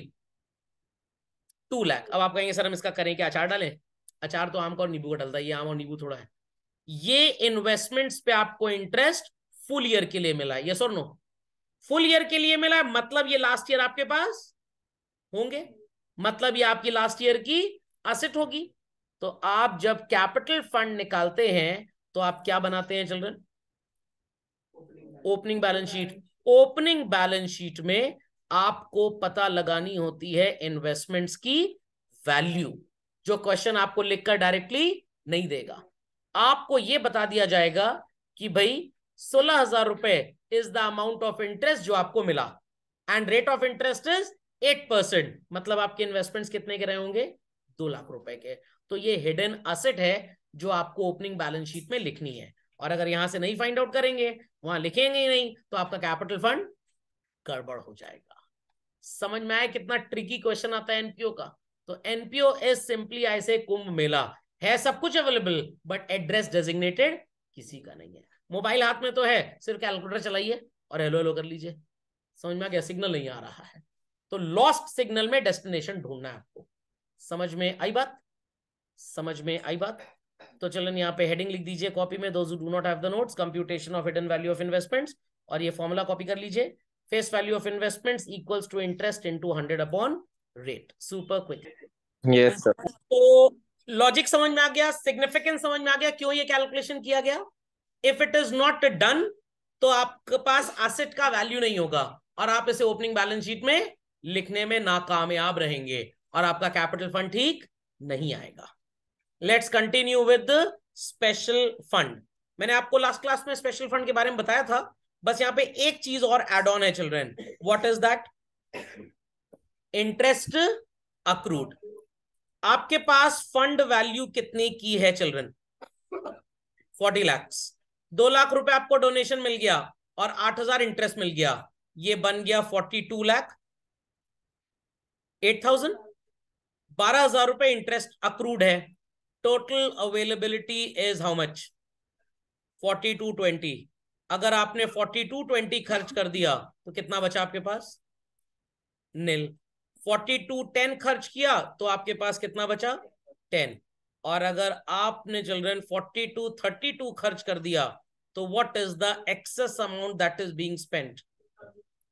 टू लाख अब आप कहेंगे सर हम इसका करें क्या अचार डालें अचार तो आम का और नींबू का डलता है ये आम और नींबू थोड़ा है ये इन्वेस्टमेंट्स पे आपको इंटरेस्ट फुल ईयर के लिए मिला है यस और नो फुल ईयर के लिए मिला है मतलब ये लास्ट ईयर आपके पास होंगे मतलब ये आपकी लास्ट ईयर की असेट होगी तो आप जब कैपिटल फंड निकालते हैं तो आप क्या बनाते हैं children opening balance sheet opening balance sheet में आपको पता लगानी होती है इन्वेस्टमेंट्स की वैल्यू जो क्वेश्चन आपको लिखकर डायरेक्टली नहीं देगा आपको यह बता दिया जाएगा कि भाई सोलह हजार रुपए is the amount of interest जो आपको मिला and rate of interest is eight percent मतलब आपके इन्वेस्टमेंट्स कितने के रहे होंगे दो लाख रुपए के तो ये हिडन असेट है जो आपको ओपनिंग बैलेंस शीट में लिखनी है और अगर यहां से नहीं फाइंड आउट करेंगे वहां लिखेंगे ही नहीं तो आपका कैपिटल फंड गड़बड़ हो जाएगा समझ में आया कितना ट्रिकी क्वेश्चन आता है एनपीओ का तो एनपीओ इज सिंपली ऐसे कुंभ मेला है सब कुछ अवेलेबल बट एड्रेस डेजिग्नेटेड किसी का नहीं है मोबाइल हाथ में तो है सिर्फ कैलकुलेटर चलाइए और हेलो हेलो कर लीजिए समझ में आ गया सिग्नल नहीं आ रहा है तो लॉस्ट सिग्नल में डेस्टिनेशन ढूंढना है आपको समझ में आई बात समझ में आई बात तो चलन यहाँ पे हेडिंग लिख दीजिए कॉपी में those do not have the notes computation of hidden value of investments और ये फॉर्मुला कॉपी कर लीजिए face value of investments equals to interest into 100 upon rate super quick yes sir तो लॉजिक समझ में आ गया सिग्निफिकेंस समझ में आ गया क्यों ये कैलकुलेशन किया गया if it is not done तो आपके पास एसेट का वैल्यू नहीं होगा और आप इसे ओपनिंग बैलेंस शीट में लिखने में नाकामयाब रहेंगे और आपका कैपिटल फंड ठीक नहीं आएगा let's continue with special fund मैंने आपको लास्ट क्लास में स्पेशल फंड के बारे में बताया था बस यहां पे एक चीज और एड ऑन है children what is that interest accrued आपके पास फंड वैल्यू कितनी की है चिल्ड्रन फोर्टी लैक्स दो लाख रुपए आपको डोनेशन मिल गया और आठ हजार इंटरेस्ट मिल गया ये बन गया forty two lakh eight thousand बारह हजार रुपए इंटरेस्ट अक्रूड है total availability is how much forty two twenty अगर आपने फोर्टी टू ट्वेंटी खर्च कर दिया तो कितना बचा आपके पास नील फोर्टी टू टेन खर्च किया तो आपके पास कितना बचा टेन और अगर आपने children forty two thirty two खर्च कर दिया तो what is the excess amount that is being spent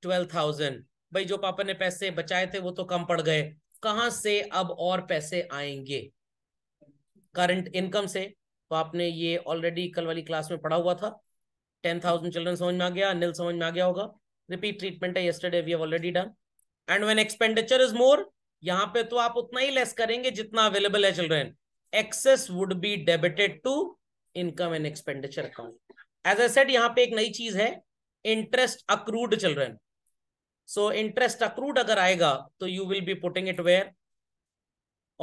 twelve thousand भाई जो पापा ने पैसे बचाए थे वो तो कम पड़ गए कहां से अब और पैसे आएंगे करंट इनकम से तो आपने ये ऑलरेडी कल वाली क्लास में पढ़ा हुआ था टेन थाउजेंड चिल्ड्रन समझ में आ गया अनिल समझ में आ गया होगा रिपीट ट्रीटमेंट है we have already done and when expenditure is more यहां पे तो आप उतना ही लेस करेंगे जितना अवेलेबल है children excess would be debited to income and expenditure account as asset यहाँ पे एक नई चीज है interest accrued children so interest accrued अगर आएगा तो you will be putting it where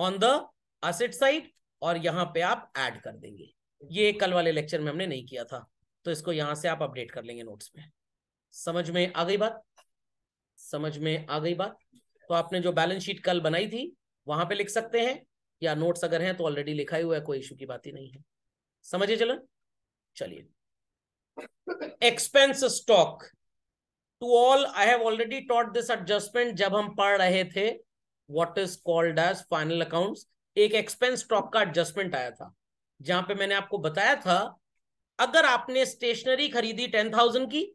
on the asset side और यहां पे आप ऐड कर देंगे ये कल वाले लेक्चर में हमने नहीं किया था तो इसको यहां से आप अपडेट कर लेंगे नोट्स में समझ में आ गई बात समझ में आ गई बात तो आपने जो बैलेंस शीट कल बनाई थी वहां पे लिख सकते हैं या नोट्स अगर हैं तो ऑलरेडी लिखा ही हुआ है कोई इशू की बात ही नहीं है समझिए चलन चलिए expense stock to all I have already taught this adjustment जब हम पढ़ रहे थे what is called as final accounts एक एक्सपेंस स्टॉक का एडजस्टमेंट आया था जहां पे मैंने आपको बताया था अगर आपने स्टेशनरी खरीदी टेन थाउजेंड की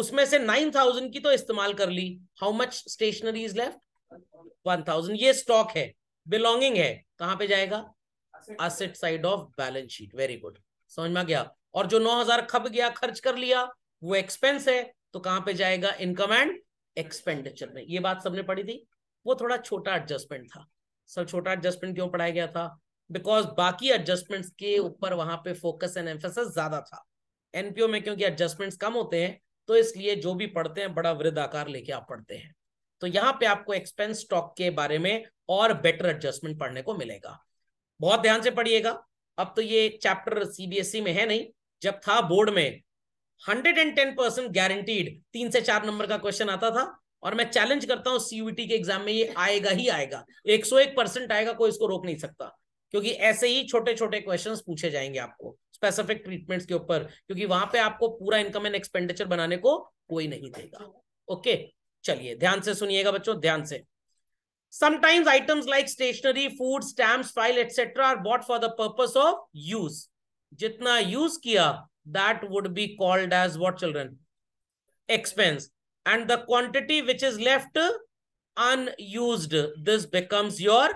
उसमें से नाइन थाउजेंड की तो इस्तेमाल कर ली how much stationery is left one thousand ये स्टॉक है बिलोंगिंग है कहां पे जाएगा asset side of balance sheet very good समझ में गया और जो नौ हजार खप गया खर्च कर लिया वो एक्सपेंस है तो कहां पे जाएगा इनकम एंड एक्सपेंडिचर में ये बात सबने पढ़ी थी वो थोड़ा छोटा एडजस्टमेंट था सब छोटा एडजस्टमेंट क्यों पढ़ाया गया था बिकॉज बाकी एडजस्टमेंट्स के hmm. ऊपर वहां पे फोकस एंड एम्फोसिस ज्यादा था एनपीओ में क्योंकि एडजस्टमेंट्स कम होते हैं तो इसलिए जो भी पढ़ते हैं बड़ा वृद्ध आकार लेके आप पढ़ते हैं तो यहाँ पे आपको एक्सपेंस स्टॉक के बारे में और बेटर एडजस्टमेंट पढ़ने को मिलेगा बहुत ध्यान से पढ़िएगा अब तो ये चैप्टर सीबीएसई e में है नहीं जब था बोर्ड में hundred and ten percent guaranteed तीन से चार नंबर का क्वेश्चन आता था और मैं चैलेंज करता हूं सीयूटी के एग्जाम में ये आएगा ही आएगा एक परसेंट आएगा कोई इसको रोक नहीं सकता क्योंकि ऐसे ही छोटे छोटे क्वेश्चन पूछे जाएंगे आपको स्पेसिफिक ट्रीटमेंट्स के ऊपर क्योंकि वहां पे आपको पूरा इनकम एंड एक्सपेंडिचर बनाने को कोई नहीं देगा ओके चलिए ध्यान से सुनिएगा बच्चों ध्यान से sometimes items like stationery food stamp file etcetera are bought for the purpose of use जितना यूज किया that would be called as what children expense and the quantity which is left unused this becomes your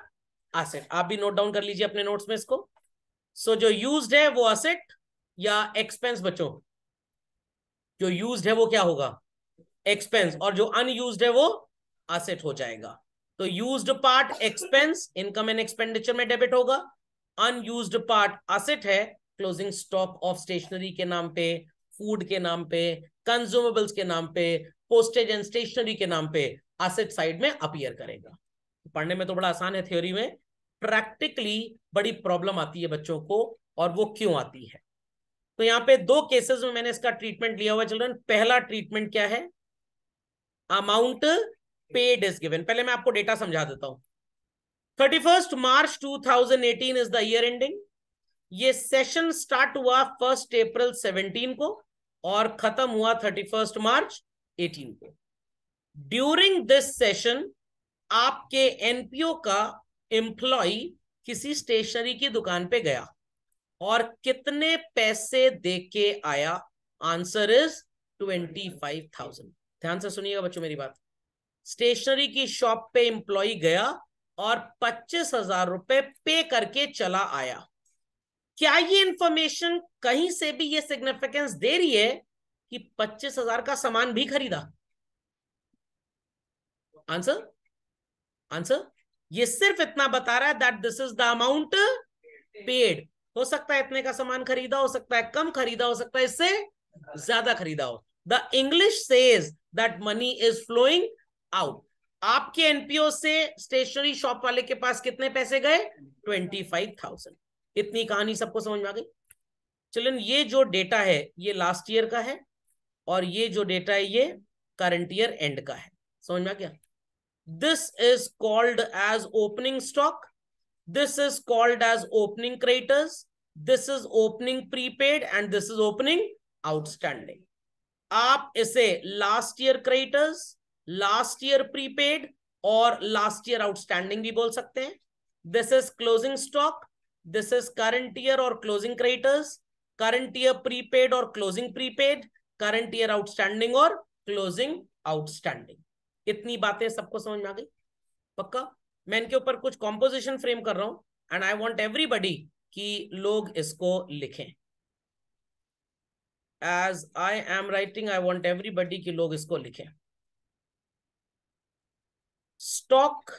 asset आप भी note down कर लीजिए अपने notes में इसको सो so, जो यूज है वो असेट या एक्सपेंस बच्चों जो यूज है वो क्या होगा एक्सपेंस और जो अनयूज है वो असेट हो जाएगा तो use part expense income and expenditure में डेबिट होगा अनयूज पार्ट असेट है क्लोजिंग स्टॉक ऑफ स्टेशनरी के नाम पे फूड के नाम पे कंज्यूमेबल्स के नाम पे पोस्टेज एंड स्टेशनरी के नाम पे असेट साइड में अपियर करेगा पढ़ने में तो बड़ा आसान है थ्योरी में प्रैक्टिकली बड़ी प्रॉब्लम आती है बच्चों को और वो क्यों आती है तो यहां पे दो केसेस में मैंने इसका ट्रीटमेंट लिया हुआ चिल्ड्रन पहला ट्रीटमेंट क्या है अमाउंट पेड इज गिवन पहले मैं आपको डेटा समझा देता हूं thirty first March two thousand eighteen is the year ending ये सेशन स्टार्ट हुआ फर्स्ट अप्रैल सेवनटीन को और खत्म हुआ थर्टी फर्स्ट मार्च एटीन को ड्यूरिंग दिस सेशन आपके एनपीओ का एम्प्लॉय किसी स्टेशनरी की दुकान पे गया और कितने पैसे दे के आया answer is twenty five thousand ध्यान से सुनिएगा बच्चों मेरी बात स्टेशनरी की शॉप पे एम्प्लॉय गया और पच्चीस हजार रुपए पे करके चला आया क्या ये इंफॉर्मेशन कहीं से भी ये सिग्निफिकेंस दे रही है कि पच्चीस हजार का सामान भी खरीदा आंसर आंसर ये सिर्फ इतना बता रहा है that this is the amount paid हो सकता है इतने का सामान खरीदा हो सकता है कम खरीदा हो सकता है इससे ज्यादा खरीदा हो the English says that money is flowing out आपके एनपीओ से स्टेशनरी शॉप वाले के पास कितने पैसे गए ट्वेंटी फाइव थाउजेंड इतनी कहानी सबको समझ में आ गई चलन ये जो डेटा है ये लास्ट ईयर का है और ये जो डेटा है ये करंट ईयर एंड का है समझ में आ गया this is called as opening stock this is called as opening creditors this is opening prepaid and this is opening outstanding aap ise last year creditors last year prepaid or last year outstanding bhi bol sakte hain this is closing stock this is current year or closing creditors current year prepaid or closing prepaid current year outstanding or closing outstanding इतनी बातें सबको समझ में आ गई पक्का मैं इनके ऊपर कुछ कॉम्पोजिशन फ्रेम कर रहा हूं एंड आई वॉन्ट एवरीबडी कि लोग इसको लिखें as I am writing I want everybody कि लोग इसको लिखें stock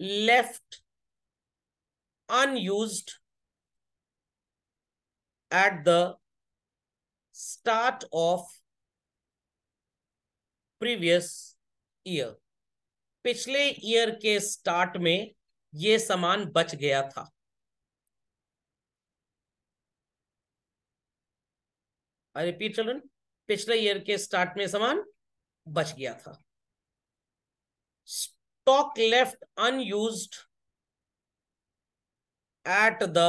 left unused at the start of previous year पिछले ईयर के स्टार्ट में ये सामान बच गया था रिपीट पिछले ईयर के स्टार्ट में सामान बच गया था stock left unused at the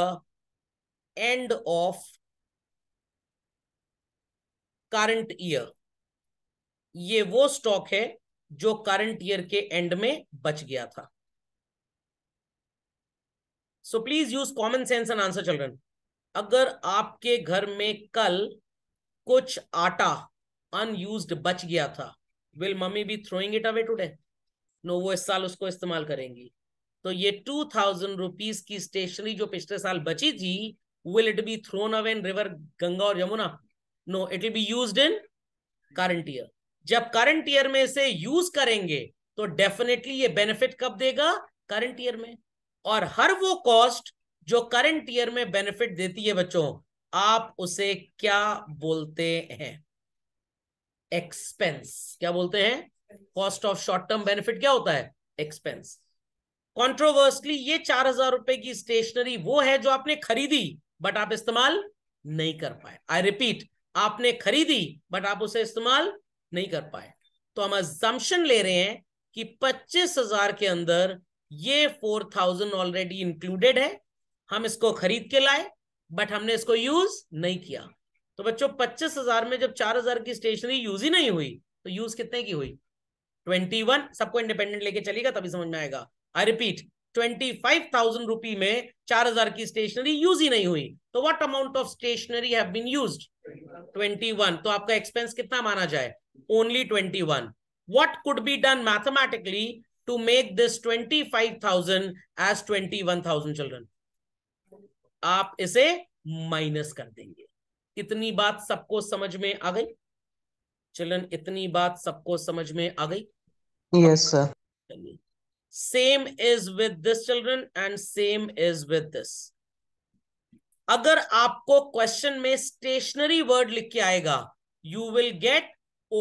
end of current year ये वो स्टॉक है जो करंट ईयर के एंड में बच गया था so please use common sense and answer children अगर आपके घर में कल कुछ आटा अनयूज्ड बच गया था will mummy be throwing it away today no वो इस साल उसको इस्तेमाल करेंगी तो ये टू थाउजेंड रुपीज की स्टेशनरी जो पिछले साल बची थी will it be thrown away in river Ganga और Yamuna no it will be use in current year जब करंट ईयर में इसे यूज करेंगे तो डेफिनेटली ये बेनिफिट कब देगा करंट ईयर में और हर वो कॉस्ट जो करंट ईयर में बेनिफिट देती है बच्चों आप उसे क्या बोलते हैं एक्सपेंस क्या बोलते हैं cost of short term benefit क्या होता है एक्सपेंस कॉन्ट्रोवर्सली ये चार हजार रुपए की स्टेशनरी वो है जो आपने खरीदी बट आप इस्तेमाल नहीं कर पाए आई रिपीट आपने खरीदी बट आप उसे इस्तेमाल नहीं कर पाए तो हम एग्जाम्पन ले रहे हैं कि पच्चीस हजार के अंदर ये फोर थाउजेंड ऑलरेडी इंक्लूडेड है हम इसको खरीद के लाए बट हमने इसको यूज नहीं किया तो बच्चों पच्चीस हजार में जब चार हजार की स्टेशनरी यूज ही नहीं हुई तो यूज कितने की हुई ट्वेंटी वन सबको इंडिपेंडेंट लेके चलेगा तभी समझ में आएगा I repeat twenty five thousand rupee में चार हजार की स्टेशनरी यूज ही नहीं हुई तो what amount of stationery have been used 21 तो आपका एक्सपेंस कितना माना जाए only twenty one could be done mathematically to make this twenty five thousand as twenty one thousand children आप इसे माइनस कर देंगे इतनी बात सबको समझ में आ गई चिल्ड्रन इतनी बात सबको समझ में आ गई यस सर चलिए same is with this children and same is with this अगर आपको क्वेश्चन में स्टेशनरी वर्ड लिख के आएगा you will get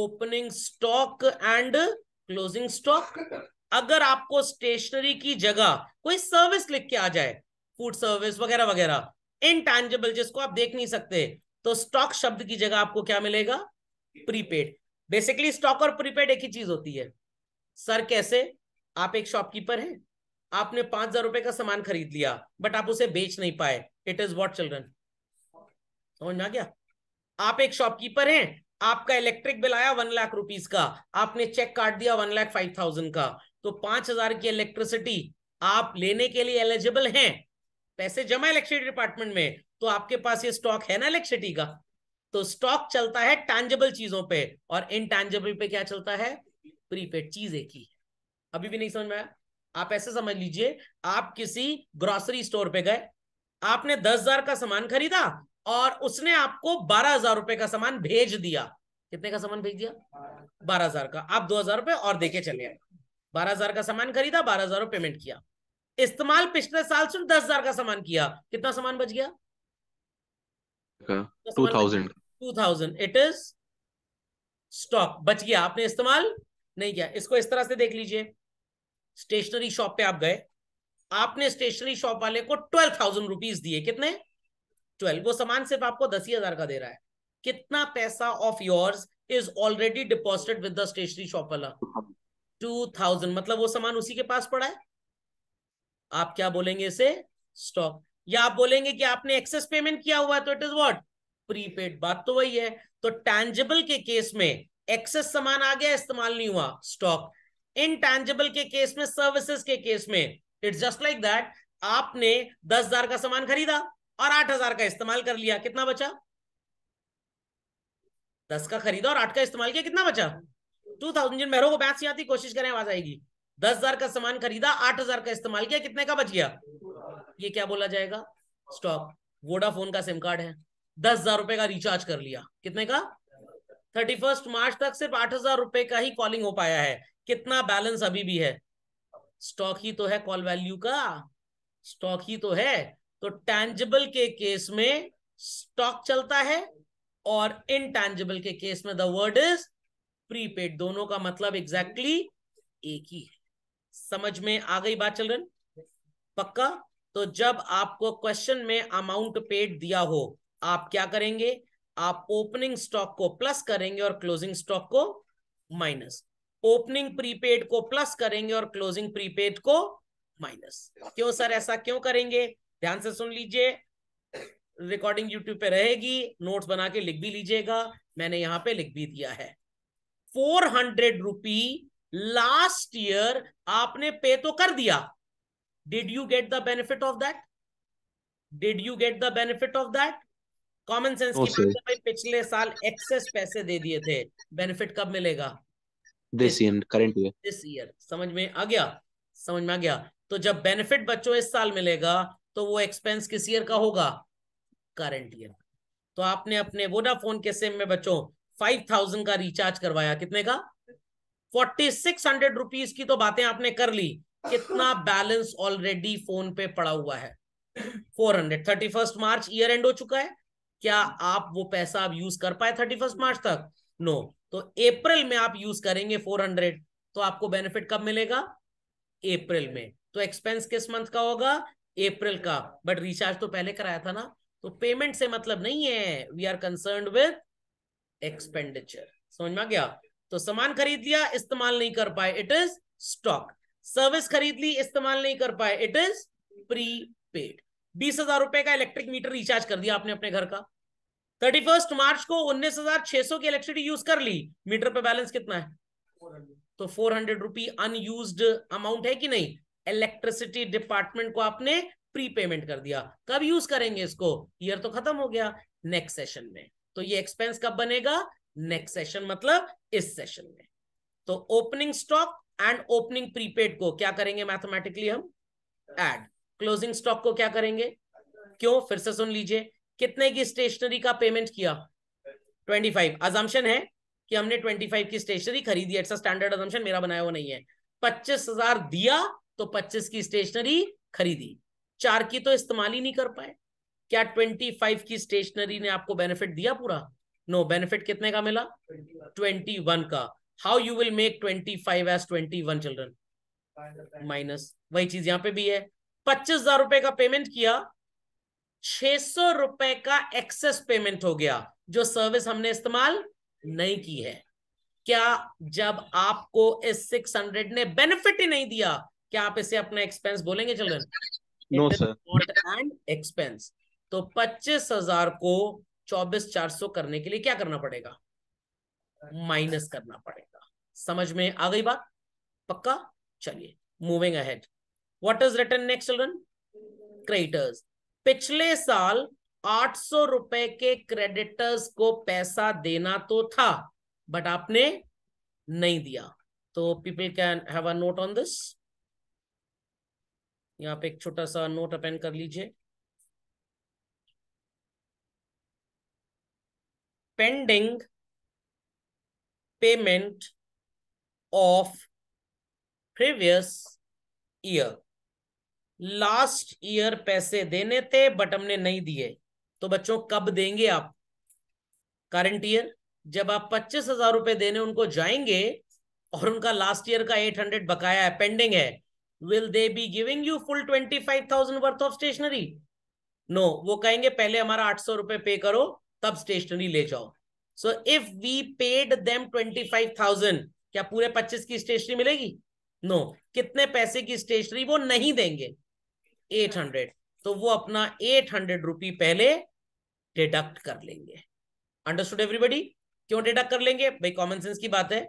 opening stock and closing stock अगर आपको स्टेशनरी की जगह कोई सर्विस लिख के आ जाए फूड सर्विस वगैरह वगैरह इनटैंजेबल जिसको आप देख नहीं सकते तो स्टॉक शब्द की जगह आपको क्या मिलेगा प्रीपेड बेसिकली स्टॉक और प्रीपेड एक ही चीज होती है सर कैसे आप एक शॉपकीपर हैं आपने पांच हजार रुपए का सामान खरीद लिया बट आप उसे बेच नहीं पाए इट इज वॉट चिल्ड्रन समझ में आ गया आप एक शॉपकीपर हैं आपका इलेक्ट्रिक बिल आया वन लाख रुपीज का आपने चेक काट दिया वन लाख फाइव थाउजेंड का तो पांच हजार की इलेक्ट्रिसिटी आप लेने के लिए एलिजिबल हैं पैसे जमा इलेक्ट्रिसिटी डिपार्टमेंट में तो आपके पास ये स्टॉक है ना इलेक्ट्रिसिटी का तो स्टॉक चलता है टैंजेबल चीजों पे और इन टैंजेबल पे क्या चलता है प्रीपेड चीज एक ही है अभी भी नहीं समझ में आया आप ऐसे समझ लीजिए आप किसी ग्रोसरी स्टोर पे गए आपने दस हजार का सामान खरीदा और उसने आपको बारह हजार रुपए का सामान भेज दिया कितने का सामान भेज दिया बारह हजार का आप दो हजार रुपए और देके चले आए बारह हजार का सामान खरीदा बारह हजार पेमेंट किया इस्तेमाल पिछले साल सिर्फ दस हजार का सामान किया कितना सामान बच गया two thousand two thousand it is stock बच गया आपने इस्तेमाल नहीं किया इसको इस तरह से देख लीजिए स्टेशनरी शॉप पे आप गए आपने स्टेशनरी शॉप वाले को ट्वेल्व थाउजेंड रुपीज दिए कितने ट्वेल्व वो सामान सिर्फ आपको दस ही हजार का दे रहा है कितना पैसा of yours is already deposited with the stationery shop वाला टू थाउजेंड मतलब वो सामान उसी के पास पड़ा है आप क्या बोलेंगे इसे स्टॉक या आप बोलेंगे कि आपने एक्सेस पेमेंट किया हुआ है तो इट इज वॉट प्रीपेड बात तो वही है तो टैंजेबल के केस में एक्सेस सामान आ गया इस्तेमाल नहीं हुआ स्टॉक इनटैंजिबल के केस में सर्विसेज के केस में इट्स जस्ट लाइक दैट आपने दस हजार का सामान खरीदा और आठ हजार का इस्तेमाल कर लिया कितना बचा दस का खरीदा और आठ का इस्तेमाल किया कितना बचा टू थाउजेंड जिन मेहरों को से आती कोशिश करें आवाज आएगी दस हजार का सामान खरीदा आठ हजार का इस्तेमाल किया कितने का बच गया ये क्या बोला जाएगा स्टॉक वोडाफोन का सिम कार्ड है दस हजार रुपए का रिचार्ज कर लिया कितने का थर्टी फर्स्ट मार्च तक सिर्फ आठ हजार रुपए का ही कॉलिंग हो पाया है कितना बैलेंस अभी भी है स्टॉक ही तो है कॉल वैल्यू का स्टॉक ही तो है तो टैंजिबल के केस में स्टॉक चलता है और इनटैंजिबल के केस में द वर्ड इज प्रीपेड दोनों का मतलब एग्जैक्टली exactly एक ही है समझ में आ गई बात चल रही पक्का तो जब आपको क्वेश्चन में अमाउंट पेड दिया हो आप क्या करेंगे आप ओपनिंग स्टॉक को प्लस करेंगे और क्लोजिंग स्टॉक को माइनस ओपनिंग प्रीपेड को प्लस करेंगे और क्लोजिंग प्रीपेड को माइनस क्यों सर ऐसा क्यों करेंगे ध्यान से सुन लीजिए रिकॉर्डिंग यूट्यूब पे रहेगी नोट्स बना के लिख भी लीजिएगा मैंने यहां पे लिख भी दिया है four hundred rupee last year आपने पे तो कर दिया did you get the benefit of that did you get the benefit of that common sense की oh, पिछले साल एक्सेस पैसे दे दिए थे बेनिफिट कब मिलेगा this year current year this year समझ में आ गया समझ में आ गया तो जब बेनिफिट बच्चों इस साल मिलेगा तो वो एक्सपेंस किस ईयर का होगा करंट ईयर तो आपने अपने वोडाफोन के सिम में बच्चों फाइव थाउजेंड का रिचार्ज करवाया कितने का फोर्टी सिक्स हंड्रेड रुपीज की तो बातें आपने कर ली कितना बैलेंस ऑलरेडी फोन पे पड़ा हुआ है four hundred thirty first March year end हो चुका है क्या आप वो पैसा अब यूज कर पाए थर्टी फर्स्ट मार्च तक नो तो अप्रैल में आप यूज करेंगे 400 तो आपको बेनिफिट कब मिलेगा अप्रैल में तो एक्सपेंस किस मंथ का होगा अप्रैल का बट रिचार्ज तो पहले कराया था ना तो पेमेंट से मतलब नहीं है we are concern with expenditure समझ में आ गया तो सामान खरीद लिया इस्तेमाल नहीं कर पाए इट इज स्टॉक सर्विस खरीद ली इस्तेमाल नहीं कर पाए इट इज प्री पेड बीस हजार रुपए का इलेक्ट्रिक मीटर रिचार्ज कर दिया आपने अपने घर का थर्टी फर्स्ट मार्च को उन्नीस हजार छह सौ की इलेक्ट्रिसिटी यूज कर ली मीटर पे बैलेंस कितना है 400. तो four hundred rupee unused amount है कि नहीं इलेक्ट्रिसिटी डिपार्टमेंट को आपने प्री पेमेंट कर दिया कब यूज करेंगे इसको ईयर तो खत्म हो गया नेक्स्ट सेशन में तो ये एक्सपेंस कब बनेगा नेक्स्ट सेशन मतलब इस सेशन में तो opening stock and opening prepaid को क्या करेंगे मैथमेटिकली हम एड क्लोजिंग स्टॉक को क्या करेंगे क्यों फिर से सुन लीजिए कितने की स्टेशनरी का पेमेंट किया ट्वेंटी फाइव अजम्पन है कि हमने ट्वेंटी फाइव की स्टेशनरी खरीदी इट्स स्टैंडर्ड अजम्पन मेरा बनाया हुआ नहीं है पच्चीस हजार दिया तो पच्चीस की स्टेशनरी खरीदी चार की तो इस्तेमाल ही नहीं कर पाए क्या ट्वेंटी फाइव की स्टेशनरी ने आपको बेनिफिट दिया पूरा नो no, बेनिफिट कितने का मिला ट्वेंटी वन का how you will make twenty five as twenty one children minus वही चीज यहाँ पे भी है पच्चीस हजार रुपए का पेमेंट किया छे सौ रुपए का एक्सेस पेमेंट हो गया जो सर्विस हमने इस्तेमाल नहीं की है क्या जब आपको इस सिक्स हंड्रेड ने बेनिफिट ही नहीं दिया क्या आप इसे अपना एक्सपेंस बोलेंगे children no sir and expense तो पच्चीस हजार को चौबीस चार सौ करने के लिए क्या करना पड़ेगा माइनस करना पड़ेगा समझ में आ गई बात पक्का चलिए moving ahead what is return next children creditors पिछले साल आठ सौ रुपए के क्रेडिटर्स को पैसा देना तो था बट आपने नहीं दिया तो people can have a note on this यहाँ पे एक छोटा सा नोट अपेंड कर लीजिए pending payment of previous year last year पैसे देने थे बट हमने नहीं दिए तो बच्चों कब देंगे आप करंट ईयर जब आप पच्चीस हजार रुपए देने उनको जाएंगे और उनका लास्ट ईयर का एट हंड्रेड बकाया है पेंडिंग है will they be giving you full twenty five thousand worth of stationery no वो कहेंगे पहले हमारा आठ सौ रुपए पे करो तब स्टेशनरी ले जाओ so if we paid them twenty five thousand क्या पूरे पच्चीस की स्टेशनरी मिलेगी नो no. कितने पैसे की स्टेशनरी वो नहीं देंगे एट हंड्रेड तो वो अपना एट हंड्रेड रुपी पहले डिडक्ट कर लेंगे अंडरस्टूड एवरीबडी क्यों डिडक्ट कर लेंगे भाई कॉमन सेंस की बात है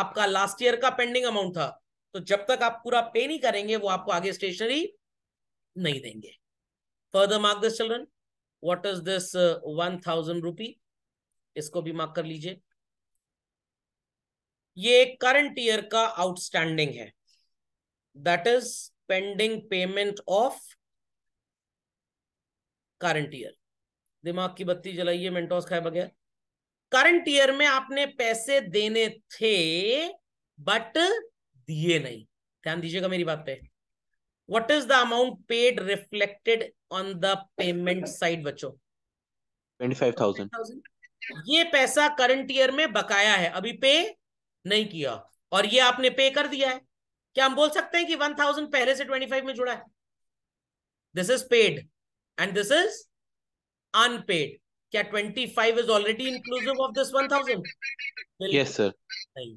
आपका लास्ट ईयर का पेंडिंग अमाउंट था तो जब तक आप पूरा पे नहीं करेंगे वो आपको आगे स्टेशनरी नहीं देंगे further mark this children what is this one thousand rupee इसको भी मार्क कर लीजिए ये करंट ईयर का आउटस्टैंडिंग है that is pending payment of current year दिमाग की बत्ती जलाइए मेंटोस खाए बगैर करंट ईयर में आपने पैसे देने थे बट दिए नहीं ध्यान दीजिएगा मेरी बात पे what is the amount paid reflected on the payment side बच्चों ट्वेंटी फाइव थाउजेंड ये पैसा करंट ईयर में बकाया है अभी पे नहीं किया और ये आपने पे कर दिया है क्या हम बोल सकते हैं कि वन थाउजेंड पहले से ट्वेंटी फाइव में जुड़ा है this is paid and this is unpaid क्या twenty five is already inclusive of this one thousand yes sir नहीं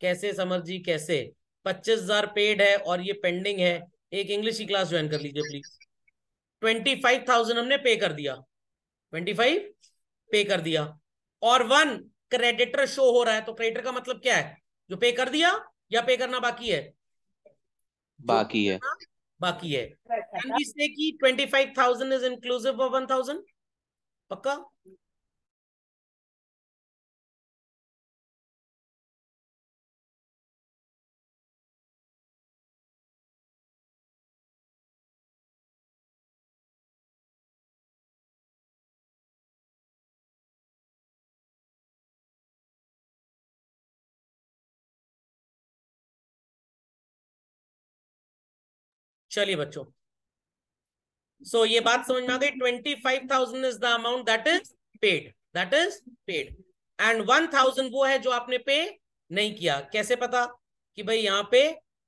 कैसे समर जी कैसे पच्चीस हजार पेड है और ये पेंडिंग है एक इंग्लिश की क्लास ज्वाइन कर लीजिए प्लीज ट्वेंटी फाइव थाउजेंड हमने पे कर दिया ट्वेंटी फाइव पे कर दिया और वन क्रेडिटर शो हो रहा है तो क्रेडिटर का मतलब क्या है जो पे कर दिया या पे करना बाकी है बाकी है बाकी है कैन वी से कि 25000 इज इंक्लूसिव ऑफ 1000 पक्का चलिए बच्चों सो so, ये बात समझ में आ गई twenty five thousand is the amount that is paid that is paid and one thousand वो है जो आपने पे नहीं किया कैसे पता कि भाई यहाँ पे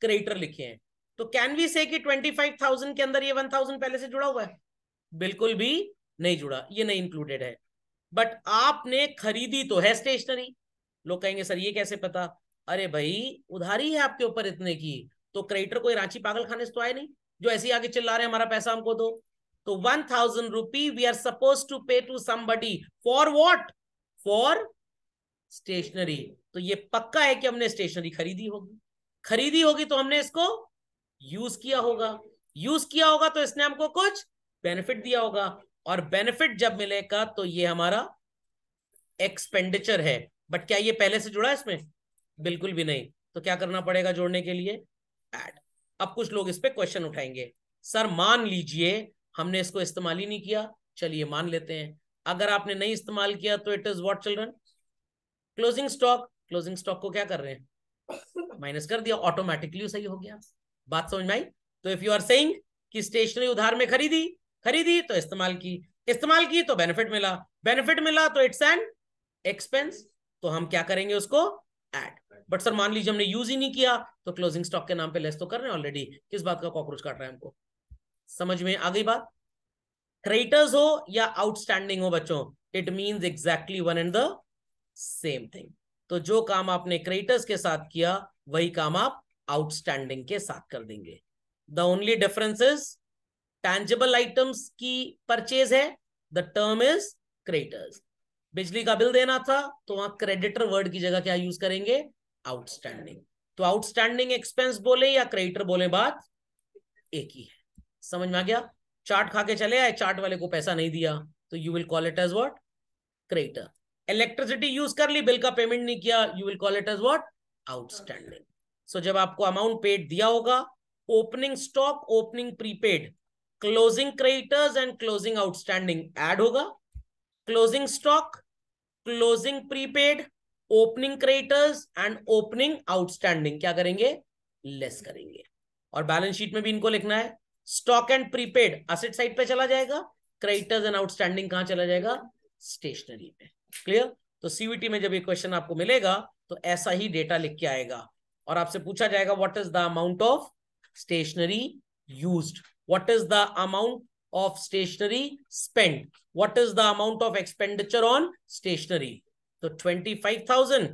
क्रेडिटर लिखे हैं तो can we say twenty five thousand के अंदर ये वन थाउजेंड पहले से जुड़ा हुआ है बिल्कुल भी नहीं जुड़ा ये नहीं इंक्लूडेड है बट आपने खरीदी तो है स्टेशनरी लोग कहेंगे सर ये कैसे पता अरे भाई उधारी है आपके ऊपर इतने की तो क्रेडिटर कोई रांची पागल खाने से तो आए नहीं जो ऐसे ही आगे चिल्ला रहे हैं हमारा पैसा हमको दो तो one thousand rupee we are suppose to pay to somebody for what for stationery तो ये पक्का है कि हमने स्टेशनरी खरीदी होगी खरीदी होगी तो हमने इसको यूज किया होगा यूज किया होगा तो इसने हमको कुछ बेनिफिट दिया होगा और बेनिफिट जब मिलेगा तो ये हमारा एक्सपेंडिचर है बट क्या ये पहले से जुड़ा है इसमें बिल्कुल भी नहीं तो क्या करना पड़ेगा जोड़ने के लिए एट अब कुछ लोग इस पर क्वेश्चन उठाएंगे सर मान लीजिए हमने इसको इस्तेमाल ही नहीं किया चलिए मान लेते हैं अगर आपने नहीं इस्तेमाल किया तो it is what children closing stock closing stock को क्या कर रहे हैं माइनस कर दिया ऑटोमेटिकली सही हो गया बात समझ में आई तो इफ यू आर सेइंग कि स्टेशनरी उधार में खरीदी खरीदी तो इस्तेमाल की इस्तेमाल की तो बेनिफिट मिला बेनिफिट मिला तो इट्स एन एक्सपेंस तो हम क्या करेंगे उसको एड बट सर मान लीजिए हमने यूज ही नहीं किया तो क्लोजिंग स्टॉक के नाम पे लेस तो कर रहे हैं ऑलरेडी किस बात का कॉकरोच काट रहा है हमको समझ में आ गई बात क्रेटर्स हो या आउटस्टैंडिंग हो बच्चों it mean exactly one and the same thing तो जो काम आपने क्रेटर्स के साथ किया वही काम आप आउटस्टैंडिंग के साथ कर देंगे the only difference is tangible items की परचेज है द टर्म इज क्रेटर्स बिजली का बिल देना था तो वहां क्रेडिटर वर्ड की जगह क्या यूज करेंगे आउटस्टैंडिंग तो आउटस्टैंडिंग एक्सपेंस बोले या क्रेडिटर बोले बात एक ही है समझ में आ गया चार्ट खा के चले आए चार्ट वाले को पैसा नहीं दिया तो you will call it as what creditor electricity use कर ली बिल का पेमेंट नहीं किया you will call it as what outstanding so जब आपको अमाउंट पेड दिया होगा opening stock opening prepaid closing creditors and closing outstanding add होगा closing stock closing prepaid opening creditors and opening outstanding क्या करेंगे लेस करेंगे और बैलेंस शीट में भी इनको लिखना है stock and prepaid asset side पे चला जाएगा क्रेडिटर्स एंड आउटस्टैंडिंग कहां चला जाएगा स्टेशनरी में क्लियर तो सीवीटी में जब ये क्वेश्चन आपको मिलेगा तो ऐसा ही डेटा लिख के आएगा और आपसे पूछा जाएगा what is the amount of stationery used what is the amount of stationery spend what is the amount of expenditure on stationery तो twenty five thousand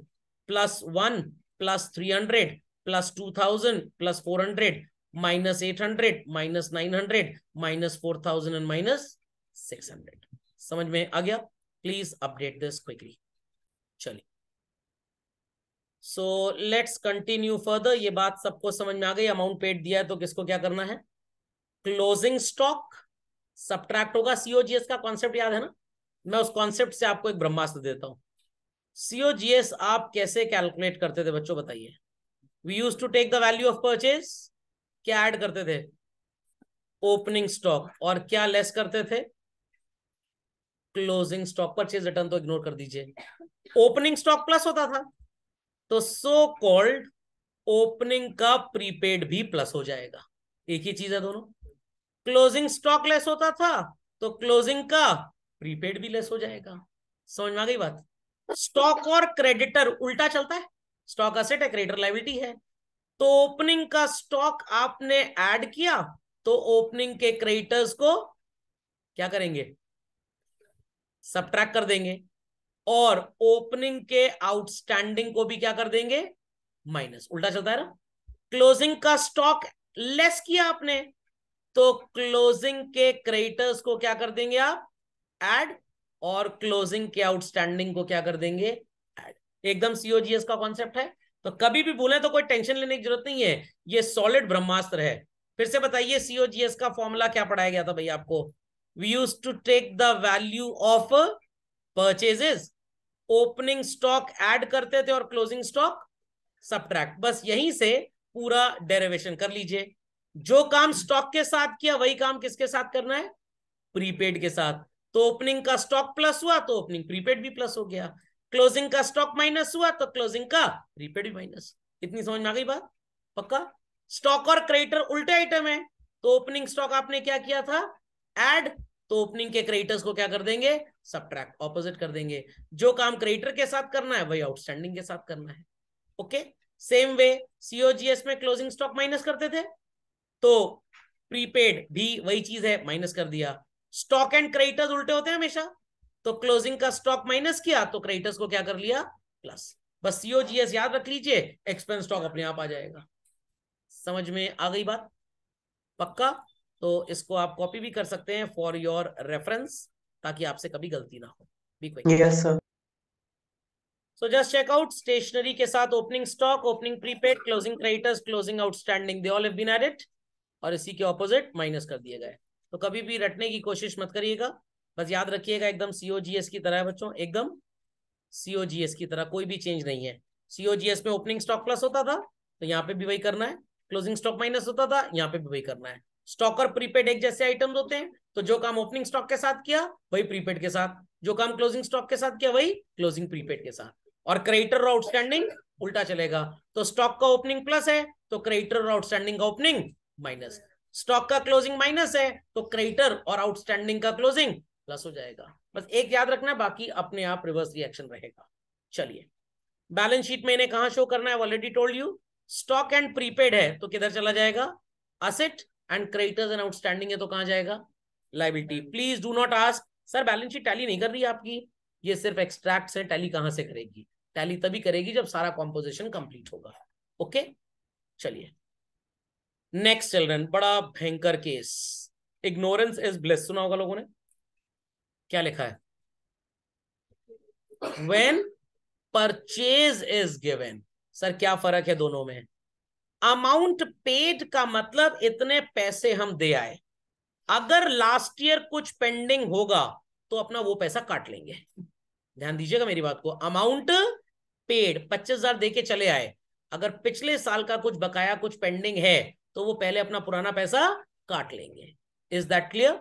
plus one plus three hundred plus two thousand plus four hundred minus eight hundred minus nine hundred minus four thousand and minus six hundred समझ में आ गया please update this quickly चलिए so let's continue further ये बात सबको समझ में आ गई अमाउंट पेड दिया है तो किसको क्या करना है क्लोजिंग स्टॉक सब्ट्रैक्ट होगा सीओजीएस का कॉन्सेप्ट याद है ना मैं उस कॉन्सेप्ट से आपको एक ब्रह्मास्त्र देता हूं सीओजीएस आप कैसे कैलकुलेट करते थे बच्चों बताइए we use to take the value of purchase क्या ऐड करते थे ओपनिंग स्टॉक और क्या लेस करते थे क्लोजिंग स्टॉक परचेज रिटर्न तो इग्नोर कर दीजिए ओपनिंग स्टॉक प्लस होता था तो सो कॉल्ड ओपनिंग का प्रीपेड भी प्लस हो जाएगा एक ही चीज है दोनों क्लोजिंग स्टॉक लेस होता था तो क्लोजिंग का प्रीपेड भी लेस हो जाएगा समझ में आ गई बात स्टॉक और क्रेडिटर उल्टा चलता है स्टॉक असेट है क्रेडिटर लाइबिलिटी है तो ओपनिंग का स्टॉक आपने ऐड किया तो ओपनिंग के क्रेडिटर्स को क्या करेंगे सब कर देंगे और ओपनिंग के आउटस्टैंडिंग को भी क्या कर देंगे माइनस उल्टा चलता है ना क्लोजिंग का स्टॉक लेस किया आपने तो क्लोजिंग के क्रेडिटर्स को क्या कर देंगे आप ऐड और क्लोजिंग के आउटस्टैंडिंग को क्या कर देंगे एकदम सीओजीएस का कॉन्सेप्ट है तो कभी भी बोले तो कोई टेंशन लेने की जरूरत नहीं है ये सॉलिड ब्रह्मास्त्र है फिर से बताइए सीओजीएस का फॉर्मूला क्या पढ़ाया गया था भाई आपको we use to take the value of purchases opening stock add करते थे और क्लोजिंग स्टॉक सब्ट्रैक्ट बस यहीं से पूरा डेरेवेशन कर लीजिए जो काम स्टॉक के साथ किया वही काम किसके साथ करना है प्रीपेड के साथ तो ओपनिंग का स्टॉक प्लस हुआ तो ओपनिंग प्रीपेड भी प्लस हो गया क्लोजिंग का स्टॉक माइनस हुआ तो क्लोजिंग का प्रीपेड भी माइनस इतनी समझ में आ गई बात पक्का स्टॉक और क्रेडिटर उल्टे आइटम है तो ओपनिंग स्टॉक आपने क्या किया था एड तो ओपनिंग के क्रेडिटर्स को क्या कर देंगे सब ऑपोजिट कर देंगे जो काम क्रेडिटर के साथ करना है वही आउटस्टैंडिंग के साथ करना है ओके सेम वे सीओजीएस में क्लोजिंग स्टॉक माइनस करते थे तो प्रीपेड भी वही चीज है माइनस कर दिया स्टॉक एंड क्रेडिटर्स उल्टे होते हैं हमेशा तो क्लोजिंग का स्टॉक माइनस किया तो क्रेडिटर्स को क्या कर लिया प्लस बस सीओजीएस याद रख लीजिए एक्सपेंस स्टॉक अपने आप आ जाएगा समझ में आ गई बात पक्का तो इसको आप कॉपी भी कर सकते हैं फॉर योर रेफरेंस ताकि आपसे कभी गलती ना हो yes sir so just check out stationery के साथ opening stock opening prepaid closing creditors closing outstanding they all have been added और इसी के ऑपोजिट माइनस कर दिए गए तो कभी भी रटने की कोशिश मत करिएगा बस याद रखिएगा एकदम सीओजीएस की तरह है बच्चों एकदम सीओजीएस की तरह कोई भी चेंज नहीं है सीओजीएस में ओपनिंग स्टॉक प्लस होता था तो यहाँ पे भी वही करना है क्लोजिंग स्टॉक माइनस होता था यहाँ पे भी वही करना है स्टॉक और प्रीपेड एक जैसे आइटम होते हैं तो जो काम ओपनिंग स्टॉक के साथ किया वही प्रीपेड के साथ जो काम क्लोजिंग स्टॉक के साथ किया वही क्लोजिंग प्रीपेड के साथ और क्रेडिटर और आउटस्टैंडिंग उल्टा चलेगा तो स्टॉक का ओपनिंग प्लस है तो क्रेडिटर और आउटस्टैंडिंग का ओपनिंग माइनस स्टॉक का क्लोजिंग माइनस है तो क्रेडिटर और आउटस्टैंडिंग का क्लोजिंग प्लस हो जाएगा बस एक याद रखना बाकी अपने आप रिवर्स रिएक्शन रहेगा चलिए बैलेंस शीट मैंने कहा शो करना है already told you stock and prepaid है तो किधर चला जाएगा asset and creditors and outstanding है तो कहां जाएगा liability please do not ask sir balance sheet tally नहीं कर रही आपकी ये सिर्फ एक्सट्रैक्ट से टैली कहां से करेगी टैली तभी करेगी जब सारा कॉम्पोजिशन कंप्लीट होगा ओके चलिए नेक्स्ट चिल्ड्रन बड़ा भयंकर केस इग्नोरेंस इज ब्लेस सुना होगा लोगों ने क्या लिखा है when purchase is given sir क्या फर्क है दोनों में अमाउंट पेड का मतलब इतने पैसे हम दे आए अगर लास्ट ईयर कुछ पेंडिंग होगा तो अपना वो पैसा काट लेंगे ध्यान दीजिएगा मेरी बात को अमाउंट पेड पच्चीस हजार दे के चले आए अगर पिछले साल का कुछ बकाया कुछ पेंडिंग है तो वो पहले अपना पुराना पैसा काट लेंगे is that clear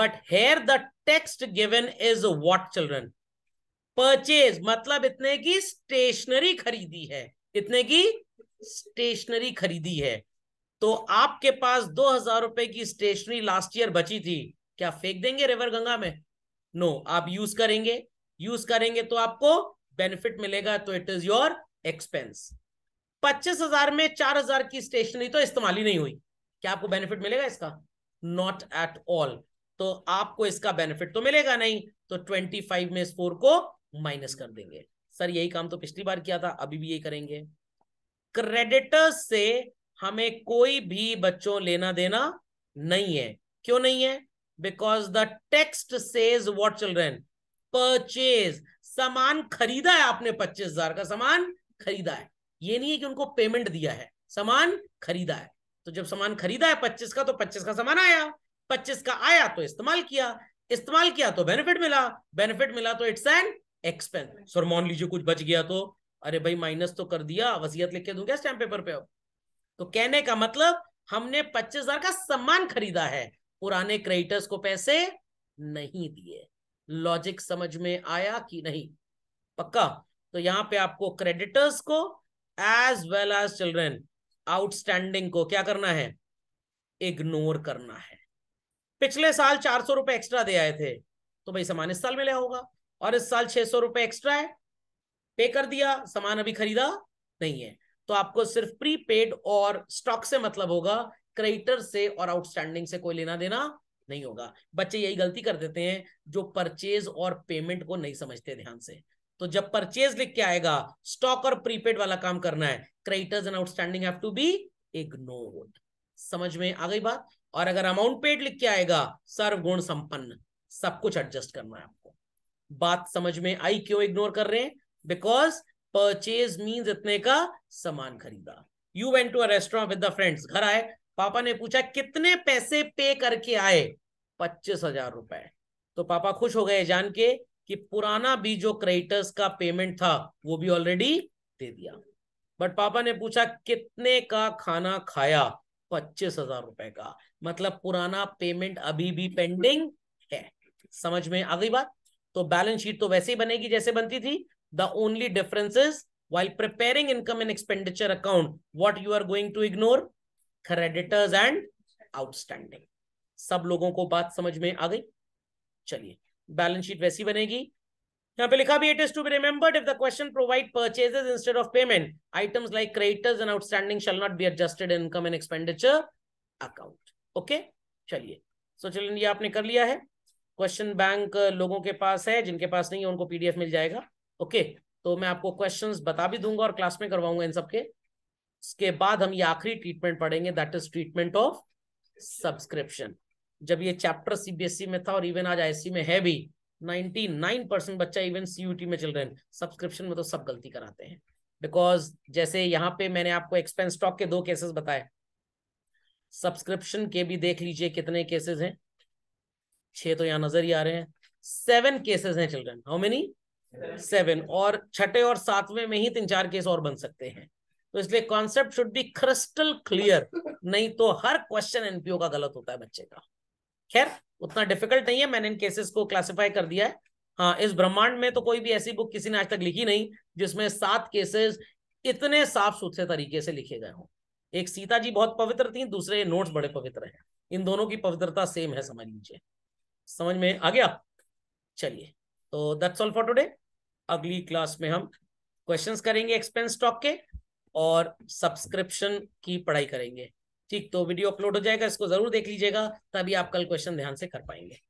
but here the text given is what children purchase मतलब इतने की स्टेशनरी खरीदी है इतने की स्टेशनरी खरीदी है तो आपके पास दो हजार रुपए की स्टेशनरी लास्ट ईयर बची थी क्या फेंक देंगे रिवर गंगा में नो no, आप यूज करेंगे यूज करेंगे तो आपको बेनिफिट मिलेगा तो इट इज योर एक्सपेंस पच्चीस हजार में चार हजार की स्टेशनरी तो इस्तेमाल ही नहीं हुई क्या आपको बेनिफिट मिलेगा इसका नॉट एट ऑल तो आपको इसका बेनिफिट तो मिलेगा नहीं तो ट्वेंटी फाइव में स्कोर को माइनस कर देंगे सर यही काम तो पिछली बार किया था अभी भी यही करेंगे क्रेडिटर्स से हमें कोई भी बच्चों लेना देना नहीं है क्यों नहीं है because the text says what children purchase सामान खरीदा है आपने पच्चीस हजार का सामान खरीदा है ये नहीं है कि उनको पेमेंट दिया है सामान खरीदा है तो जब सामान खरीदा है पच्चीस का तो पच्चीस का सामान आया पच्चीस का आया तो इस्तेमाल किया इस्तेमाल किया तो बेनिफिट मिला बेनिफिट मिला तो इट्स एन एक्सपेंस सर मान लीजिए कुछ बच गया तो अरे भाई माइनस तो कर दिया वसीयत लिख के दूंगा स्टैम्प पेपर पे अब तो कहने का मतलब हमने पच्चीस हजार का सामान खरीदा है पुराने क्रेडिटर्स को पैसे नहीं दिए लॉजिक समझ में आया कि नहीं पक्का तो यहां पे आपको क्रेडिटर्स को as well as children outstanding को क्या करना है इग्नोर करना है पिछले साल चार सौ रुपए एक्स्ट्रा दे आए थे तो भाई सामान इस साल मिला होगा और इस साल छह सौ रुपए एक्स्ट्रा है पे कर दिया सामान अभी खरीदा नहीं है तो आपको सिर्फ प्रीपेड और स्टॉक से मतलब होगा क्रेडिटर से और आउटस्टैंडिंग से कोई लेना देना नहीं होगा बच्चे यही गलती कर देते हैं जो परचेज और पेमेंट को नहीं समझते ध्यान से तो जब परचेज लिख के आएगा स्टॉक और प्रीपेड वाला काम करना है creditors and outstanding have to be ignored समझ में आ गई बात और अगर अमाउंट पेड लिख के आएगा सर्वगुण संपन्न सब कुछ एडजस्ट करना है आपको बात समझ में आई क्यों इग्नोर कर रहे हैं बिकॉज परचेज मीन्स इतने का सामान खरीदा you went to a restaurant with the friends घर आए पापा ने पूछा कितने पैसे पे करके आए पच्चीस हजार रुपए तो पापा खुश हो गए जान के कि पुराना भी जो क्रेडिटर्स का पेमेंट था वो भी ऑलरेडी दे दिया बट पापा ने पूछा कितने का खाना खाया पच्चीस हजार रुपए का मतलब पुराना पेमेंट अभी भी पेंडिंग है समझ में आ गई बात तो बैलेंस शीट तो वैसे ही बनेगी जैसे बनती थी the only difference is while income income expenditure account account you are going to ignore creditors and outstanding सब लोगों को बात समझ में आ गई चलिए बैलेंस शीट वैसी बनेगी यहाँ पे लिखा भी it is to be remembered if the question provide purchases instead of payment items like creditors and outstanding shall not be adjusted income and expenditure account okay चलिए सो चलिए ये आपने कर लिया है क्वेश्चन बैंक लोगों के पास है जिनके पास नहीं है उनको पीडीएफ मिल जाएगा ओके okay, तो मैं आपको क्वेश्चंस बता भी दूंगा और क्लास में करवाऊंगा इन सबके इसके बाद हम ये आखिरी ट्रीटमेंट पढ़ेंगे that is treatment of subscription जब ये चैप्टर सीबीएसई e में था और इवन आज आईसी e में है भी 99 परसेंट बच्चा इवन सीयूटी में चल रहे हैं सब्सक्रिप्शन में तो सब गलती कराते हैं बिकॉज जैसे यहाँ पे मैंने आपको एक्सपेंस स्टॉक के दो केसेस बताए सब्सक्रिप्शन के भी देख लीजिए कितने केसेस हैं छह तो यहाँ नजर ही आ रहे हैं सेवन केसेस हैं चिल्ड्रन हाउ मेनी सेवन और छठे और सातवें में ही तीन चार केस और बन सकते हैं तो इसलिए concept should be crystal clear नहीं तो हर क्वेश्चन एनपीओ का गलत होता है बच्चे का खैर उतना डिफिकल्ट नहीं है मैंने इन केसेस को क्लासिफाई कर दिया है हाँ इस ब्रह्मांड में तो कोई भी ऐसी बुक किसी ने आज तक लिखी नहीं जिसमें सात केसेस इतने साफ सुथरे तरीके से लिखे गए हों एक सीता जी बहुत पवित्र थी दूसरे नोट्स बड़े पवित्र हैं इन दोनों की पवित्रता सेम है समझ लीजिए समझ में आ गया चलिए तो दैट्स ऑल फॉर टुडे अगली क्लास में हम क्वेश्चंस करेंगे एक्सपेंस स्टॉक के और सब्सक्रिप्शन की पढ़ाई करेंगे ठीक तो वीडियो अपलोड हो जाएगा इसको जरूर देख लीजिएगा तभी आप कल क्वेश्चन ध्यान से कर पाएंगे